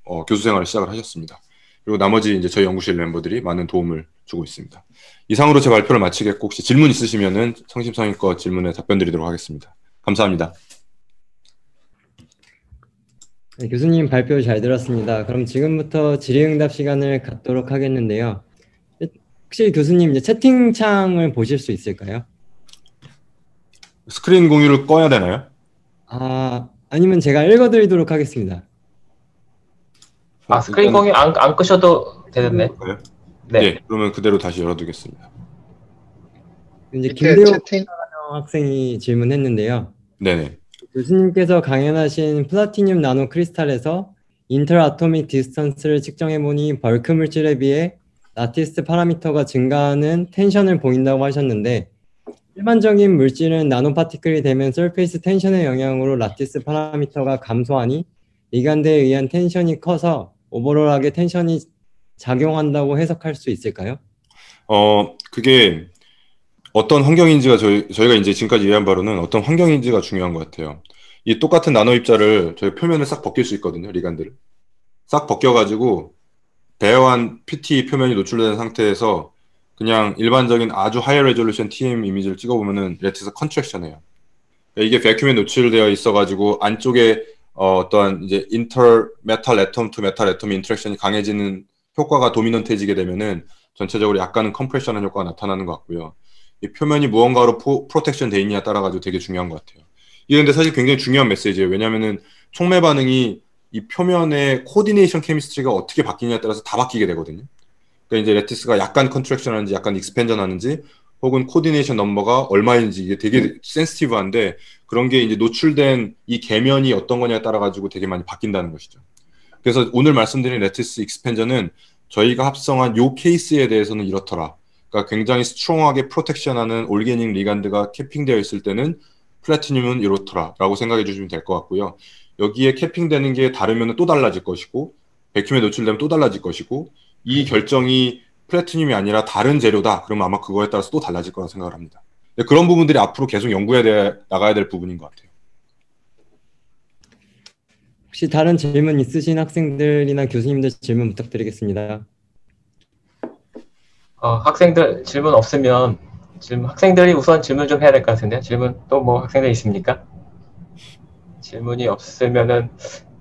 어, 교수 생활을 시작을 하셨습니다. 그리고 나머지 이제 저희 연구실 멤버들이 많은 도움을 주고 있습니다. 이상으로 제 발표를 마치겠고 혹시 질문 있으시면은 성심성의껏 질문에 답변드리도록 하겠습니다. 감사합니다. 네, 교수님 발표 잘 들었습니다. 그럼 지금부터 질의응답 시간을 갖도록 하겠는데요. 혹시 교수님 이제 채팅창을 보실 수 있을까요? 스크린 공유를 꺼야 되나요? 아 아니면 제가 읽어드리도록 하겠습니다. 아 스크린 공이 안, 안 끄셔도 되겠네. 볼 네. 네. 예, 그러면 그대로 다시 열어두겠습니다. 이제 밑에 김대호 채팅 학생이 질문했는데요. 네네. 교수님께서 강연하신 플라티늄 나노 크리스탈에서 인텔아토믹 디스턴스를 측정해보니 벌크 물질에 비해 라티스 파라미터가 증가하는 텐션을 보인다고 하셨는데 일반적인 물질은 나노파티클이 되면 설페이스 텐션의 영향으로 라티스 파라미터가 감소하니 리간대에 의한 텐션이 커서 오버롤하게 텐션이 작용한다고 해석할 수 있을까요? 어 그게 어떤 환경인지가 저희, 저희가 이제 지금까지 이해한 바로는 어떤 환경인지가 중요한 것 같아요. 이 똑같은 나노 입자를 저희 표면을 싹 벗길 수 있거든요. 리간들을 싹 벗겨가지고 배어한 PT 표면이 노출된 상태에서 그냥 일반적인 아주 하이 레졸루션 TM 이미지를 찍어보면은 레트에서 컨트랙션해요. 그러니까 이게 베큐에 노출되어 있어가지고 안쪽에 어, 떠한 이제 인터 메탈 애톰 투 메탈 애톰 인터랙션이 강해지는 효과가 도미넌트해지게 되면은 전체적으로 약간은 컴프레션한 효과가 나타나는 것 같고요. 이 표면이 무언가로 포, 프로텍션 돼 있느냐 따라 가지고 되게 중요한 것 같아요. 이게 데 사실 굉장히 중요한 메시지예요. 왜냐면은 촉매 반응이 이 표면의 코디네이션 케미스트리가 어떻게 바뀌느냐에 따라서 다 바뀌게 되거든요. 그러니까 이제 레티스가 약간 컨트랙션 하는지 약간 익스펜전 하는지 혹은 코디네이션 넘버가 얼마인지 이게 되게 음. 센스티브한데 그런 게 이제 노출된 이 계면이 어떤 거냐에 따라 가지고 되게 많이 바뀐다는 것이죠. 그래서 오늘 말씀드린 레티스 익스펜저는 저희가 합성한 요 케이스에 대해서는 이렇더라. 그러니까 굉장히 스트롱하게 프로텍션하는 올게닝 리간드가 캡핑되어 있을 때는 플래티늄은 이렇더라라고 생각해 주시면 될 것 같고요. 여기에 캡핑되는 게 다르면 또 달라질 것이고 백큐에 노출되면 또 달라질 것이고 이 결정이 플래티늄이 아니라 다른 재료다. 그러면 아마 그거에 따라서 또 달라질 거라 생각을 합니다. 그런 부분들이 앞으로 계속 연구해 대, 나가야 될 부분인 것 같아요. 혹시 다른 질문 있으신 학생들이나 교수님들 질문 부탁드리겠습니다. 어, 학생들 질문 없으면 질문, 학생들이 우선 질문 좀 해야 될 것 같은데 질문 또 뭐 학생들 있습니까? 질문이 없으면은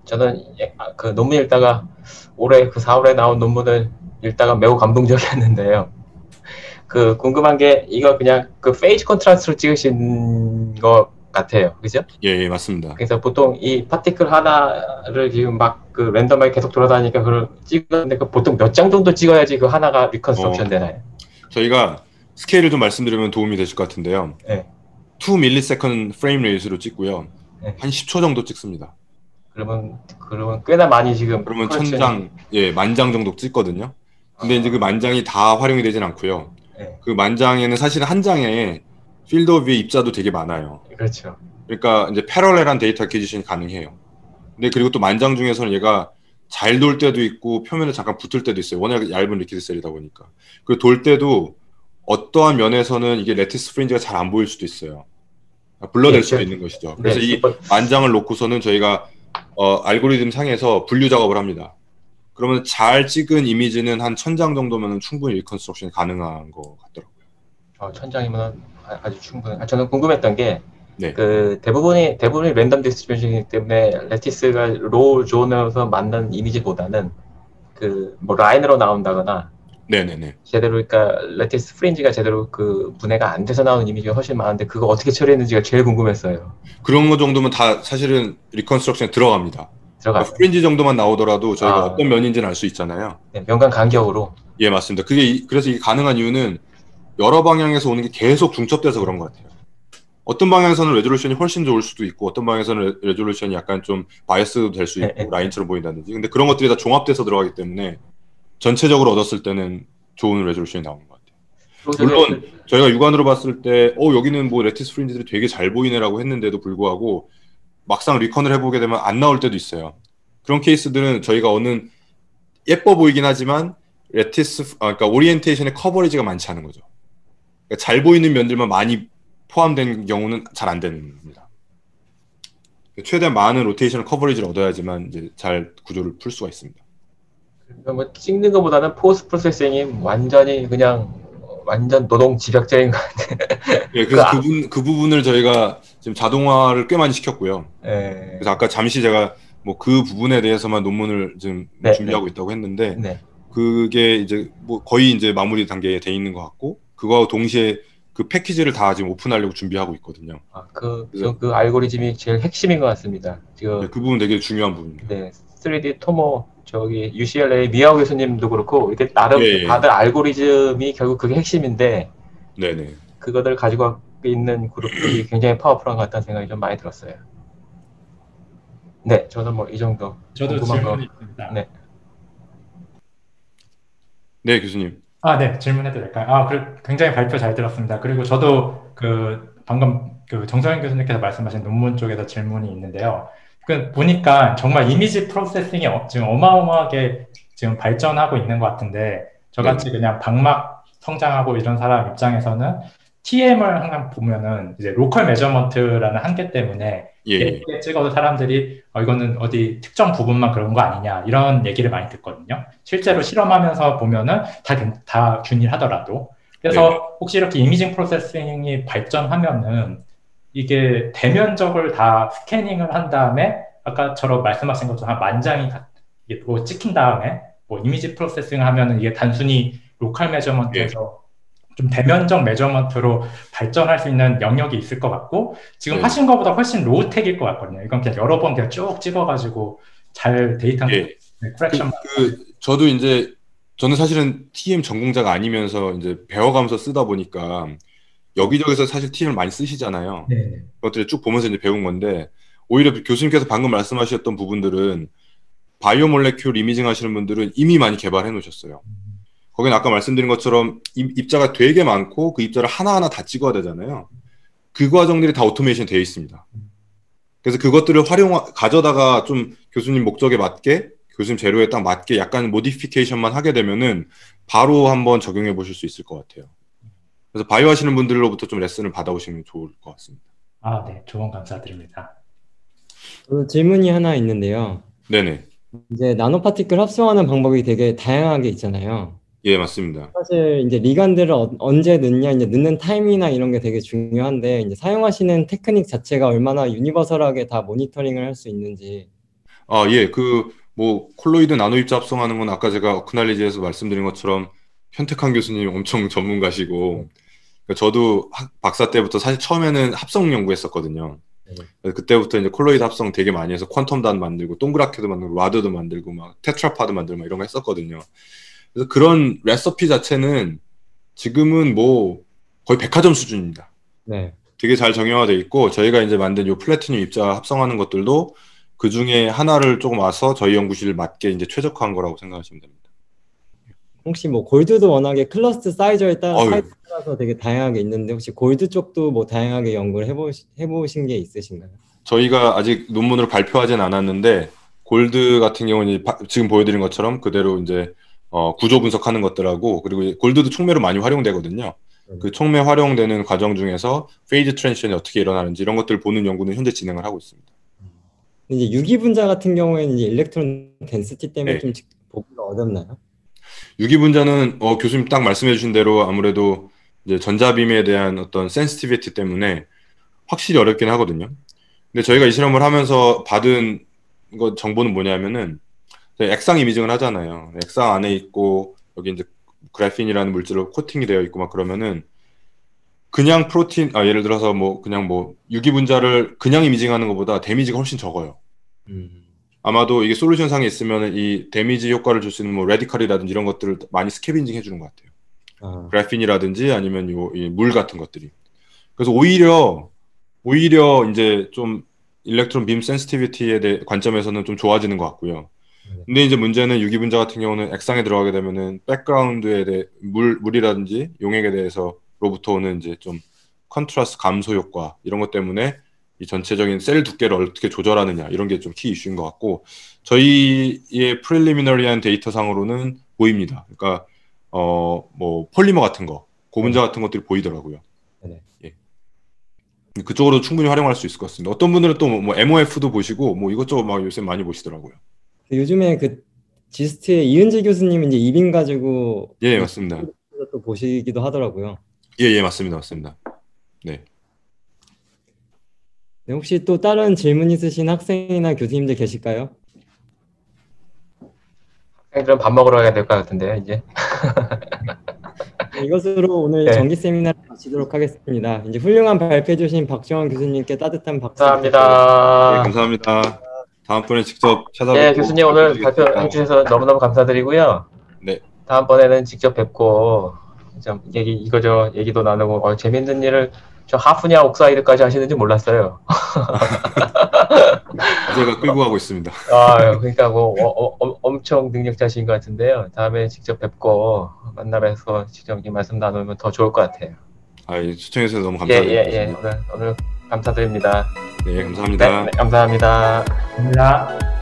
저는 예, 아, 그 논문 읽다가 올해 그 4월에 나온 논문을 읽다가 매우 감동적이었는데요. 그 궁금한 게 이거 그냥 그 페이지 컨트라스트로 찍으신 것 같아요, 그죠? 예, 예 맞습니다. 그래서 보통 이 파티클 하나를 지금 막 그 랜덤하게 계속 돌아다니니까 그걸 찍었는데 그 보통 몇 장 정도 찍어야지 그 하나가 리컨스트럭션 어, 되나요? 저희가 스케일을 좀 말씀드리면 도움이 되실 것 같은데요. 네. 2 밀리세컨 프레임 레이스로 찍고요. 네. 한 10초 정도 찍습니다. 그러면 그러면 꽤나 많이 지금 그러면 천장 예, 만장 정도 찍거든요. 근데 이제 그 만장이 다 활용이 되진 않고요. 네. 그 만장에는 사실 한 장에 필드 오브 입자도 되게 많아요. 그렇죠. 그러니까 이제 패럴렐한 데이터 캐지션이 가능해요. 근데 그리고 또 만장 중에서는 얘가 잘 돌 때도 있고 표면에 잠깐 붙을 때도 있어요. 워낙 얇은 리퀴드 셀이다 보니까. 그리고 돌 때도 어떠한 면에서는 이게 레티스 프린지가 잘 안 보일 수도 있어요. 그러니까 불러낼 네, 수도 네. 있는 것이죠. 네, 그래서 이 네. 만장을 놓고서는 저희가 어, 알고리즘 상에서 분류 작업을 합니다. 그러면 잘 찍은 이미지는 한 천장 정도면 충분히 리컨스트럭션이 가능한 것 같더라고요. 어, 천장이면 아, 아주 충분. 아, 저는 궁금했던 게. 네. 그 대부분이 대부분이 랜덤 디스트리뷰션이기 때문에 레티스가 로우 존에서 만든 이미지보다는 그 뭐 라인으로 나온다거나 네네네. 제대로 그러니까 레티스 프린지가 제대로 그 분해가 안 돼서 나오는 이미지가 훨씬 많은데 그거 어떻게 처리했는지가 제일 궁금했어요. 그런 거 정도면 다 사실은 리컨스트럭션에 들어갑니다. 들어가요. 그러니까 프린지 정도만 나오더라도 저희가 아. 어떤 면인지는 알 수 있잖아요. 네, 면간 간격으로. 예, 맞습니다. 그게 그래서 이게 가능한 이유는 여러 방향에서 오는 게 계속 중첩돼서 그런 것 같아요. 어떤 방향에서는 레졸루션이 훨씬 좋을 수도 있고 어떤 방향에서는 레, 레졸루션이 약간 좀 바이어스도 될 수 있고 네, 네, 라인처럼 보인다든지 근데 그런 것들이 다 종합돼서 들어가기 때문에 전체적으로 얻었을 때는 좋은 레졸루션이 나오는 것 같아요. 물론 저희가 육안으로 봤을 때 어 여기는 뭐 레티스 프린지들이 되게 잘 보이네라고 했는데도 불구하고 막상 리컨을 해보게 되면 안 나올 때도 있어요. 그런 케이스들은 저희가 어느 예뻐 보이긴 하지만 레티스 아, 그러니까 오리엔테이션의 커버리지가 많지 않은 거죠. 그러니까 잘 보이는 면들만 많이 포함된 경우는 잘 안 되는 겁니다. 최대한 많은 로테이션 커버리지를 얻어야지만 이제 잘 구조를 풀 수가 있습니다. 그러니까 뭐 찍는 것보다는 포스트 프로세싱이 완전히 그냥 완전 노동 집약적인 것 같아요. 예, 그래서 그, 그러니까 부분, 그 부분을 저희가 지금 자동화를 꽤 많이 시켰고요. 예. 그래서 아까 잠시 제가 뭐 그 부분에 대해서만 논문을 지금 네, 네. 준비하고 네. 있다고 했는데 네. 그게 이제 뭐 거의 이제 마무리 단계에 돼 있는 것 같고 그거와 동시에 그 패키지를 다 지금 오픈하려고 준비하고 있거든요. 아, 그, 그 알고리즘이 제일 핵심인 것 같습니다. 지금 네, 그 부분 되게 중요한 부분입니다. 네, 3D 토모 저기 UCLA 미아우 교수님도 그렇고 이렇게 나름 예, 예. 다들 알고리즘이 결국 그게 핵심인데 네네. 그것을 가지고 있는 그룹들이 굉장히 파워풀한 것 같다는 생각이 좀 많이 들었어요. 네, 저는 뭐 이 정도. 저도 궁금한 거. 있습니다. 네. 네, 교수님. 아, 네, 질문해도 될까요? 아, 그 굉장히 발표 잘 들었습니다. 그리고 저도 그 방금 그 정서현 교수님께서 말씀하신 논문 쪽에서 질문이 있는데요. 그 보니까 정말 이미지 프로세싱이 어, 지금 어마어마하게 지금 발전하고 있는 것 같은데 저같이 네. 그냥 방막 성장하고 이런 사람 입장에서는 TM을 항상 보면은 이제 로컬 메저먼트라는 한계 때문에 예. 찍어도 사람들이 어, 이거는 어디 특정 부분만 그런 거 아니냐 이런 얘기를 많이 듣거든요. 실제로 실험하면서 보면은 다, 다 균일하더라도 그래서 네. 혹시 이렇게 이미징 프로세싱이 발전하면은 이게 대면적을 다 스캐닝을 한 다음에 아까처럼 말씀하신 것처럼 한만 장이 이뭐 찍힌 다음에 뭐 이미지 프로세싱 하면은 이게 단순히 로컬 매저먼트에서 예. 좀 대면적 매저먼트로 발전할 수 있는 영역이 있을 것 같고 지금 예. 하신 것보다 훨씬 로우텍일 것 같거든요. 이건 그냥 여러 번 그냥 쭉 찍어가지고 잘 데이터 예. 네, 크랙션 그, 그 저도 이제 저는 사실은 TM 전공자가 아니면서 이제 배워가면서 쓰다 보니까 여기저기서 사실 팀을 많이 쓰시잖아요. 네. 그것들을 쭉 보면서 이제 배운 건데 오히려 교수님께서 방금 말씀하셨던 부분들은 바이오 몰레큘 이미징 하시는 분들은 이미 많이 개발해 놓으셨어요. 거기는 아까 말씀드린 것처럼 입자가 되게 많고 그 입자를 하나하나 다 찍어야 되잖아요. 그 과정들이 다 오토메이션 되어 있습니다. 그래서 그것들을 활용 가져다가 좀 교수님 목적에 맞게 교수님 재료에 딱 맞게 약간 모디피케이션만 하게 되면은 바로 한번 적용해 보실 수 있을 것 같아요. 그래서 바이오 하시는 분들로부터 좀 레슨을 받아오시면 좋을 것 같습니다. 아, 네. 조언 감사드립니다. 어, 질문이 하나 있는데요. 네네. 이제 나노파티클 합성하는 방법이 되게 다양하게 있잖아요. 예, 맞습니다. 사실 이제 리간들을 어, 언제 넣냐, 이제 넣는 타이이나 이런 게 되게 중요한데 이제 사용하시는 테크닉 자체가 얼마나 유니버설하게 다 모니터링을 할 수 있는지. 아, 예, 그 뭐 콜로이드 나노 입자 합성하는 건 아까 제가 그날리지에서 말씀드린 것처럼 현택한 교수님 엄청 전문가시고 그러니까 저도 박사 때부터 사실 처음에는 합성 연구했었거든요. 네. 그때부터 이제 콜로이드 합성 되게 많이 해서 퀀텀단 만들고 동그랗게도 만들고 와드도 만들고 막테트라파도 만들고 막 이런 거 했었거든요. 그래서 그런 레시피 자체는 지금은 뭐 거의 백화점 수준입니다. 네. 되게 잘 정형화돼 있고 저희가 이제 만든 요 플래티늄 입자 합성하는 것들도 그 중에 하나를 조금 와서 저희 연구실 맞게 이제 최적화한 거라고 생각하시면 됩니다. 혹시 뭐 골드도 워낙에 클러스터 사이즈에 따라 서 되게 다양하게 있는데 혹시 골드 쪽도 뭐 다양하게 연구를 해보시, 해보신 게 있으신가요? 저희가 아직 논문을 발표하진 않았는데 골드 같은 경우는 지금 보여드린 것처럼 그대로 이제 어, 구조 분석하는 것들하고 그리고 골드도 총매로 많이 활용되거든요. 음. 그 총매 활용되는 과정 중에서 페이즈 트랜지션이 어떻게 일어나는지 이런 것들을 보는 연구는 현재 진행을 하고 있습니다. 이제 유기 분자 같은 경우에는 이제 일렉트론 덴시티 때문에 네. 좀 보기가 어렵나요? 유기분자는 어, 교수님 딱 말씀해 주신 대로 아무래도 이제 전자빔에 대한 어떤 센시티비티 때문에 확실히 어렵긴 하거든요. 근데 저희가 이 실험을 하면서 받은 거 정보는 뭐냐면은 액상 이미징을 하잖아요. 액상 안에 있고 여기 이제 그래핀이라는 물질로 코팅이 되어 있고 막 그러면은 그냥 프로틴 아 예를 들어서 뭐 그냥 뭐 유기분자를 그냥 이미징하는 것보다 데미지가 훨씬 적어요. 음. 아마도 이게 솔루션 상에 있으면 이 데미지 효과를 줄 수 있는 뭐레디칼이라든지 이런 것들을 많이 스케빈징 해주는 것 같아요. 아. 그래핀이라든지 아니면 요물 같은 것들이. 그래서 오히려 오히려 이제 좀 일렉트론 빔 센시티비티에 대해 관점에서는 좀 좋아지는 것 같고요. 네. 근데 이제 문제는 유기분자 같은 경우는 액상에 들어가게 되면은 백그라운드에 대해 물 물이라든지 용액에 대해서 로부터 오는 이제 좀컨트라스 감소 효과 이런 것 때문에 이 전체적인 셀 두께를 어떻게 조절하느냐 이런 게 좀 키 이슈인 것 같고 저희의 프리리미너리한 데이터상으로는 보입니다. 그러니까 어 뭐 폴리머 같은 거 고분자 네. 같은 것들이 보이더라고요. 네. 예. 그쪽으로 충분히 활용할 수 있을 것 같습니다. 어떤 분들은 또뭐 뭐, MOF도 보시고 뭐 이것저것 막 요새 많이 보시더라고요. 그 요즘에 그 지스트의 이은재 교수님 이제 이빙 가지고 예 맞습니다. 또 보시기도 하더라고요. 예예 예, 맞습니다 맞습니다. 네. 네, 혹시 또 다른 질문 있으신 학생이나 교수님들 계실까요? 그럼 밥 먹으러 가야 될 것 같은데 이제. 네, 이것으로 오늘 네. 정기 세미나를 마치도록 하겠습니다. 이제 훌륭한 발표해 주신 박정원 교수님께 따뜻한 박수 감사합니다. 네, 감사합니다. 다음번에 직접 찾아뵙고 네, 교수님 오늘 발표해 주셔서 너무너무 감사드리고요. 네. 다음번에는 직접 뵙고 좀 얘기 이거저 얘기도 나누고 어, 재밌는 일을 저 하프냐 옥사이드까지 하시는지 몰랐어요. 제가 끌고 가고 있습니다. 아, 그러니까 뭐 어, 어, 엄청 능력자신 것 같은데요. 다음에 직접 뵙고 만나면서 직접 이 말씀 나누면 더 좋을 것 같아요. 아, 예, 초청해주셔서 너무 감사드립니다. 예, 예, 예. 오늘, 오늘 감사드립니다. 네, 감사합니다. 네, 네, 감사합니다. 감사합니다.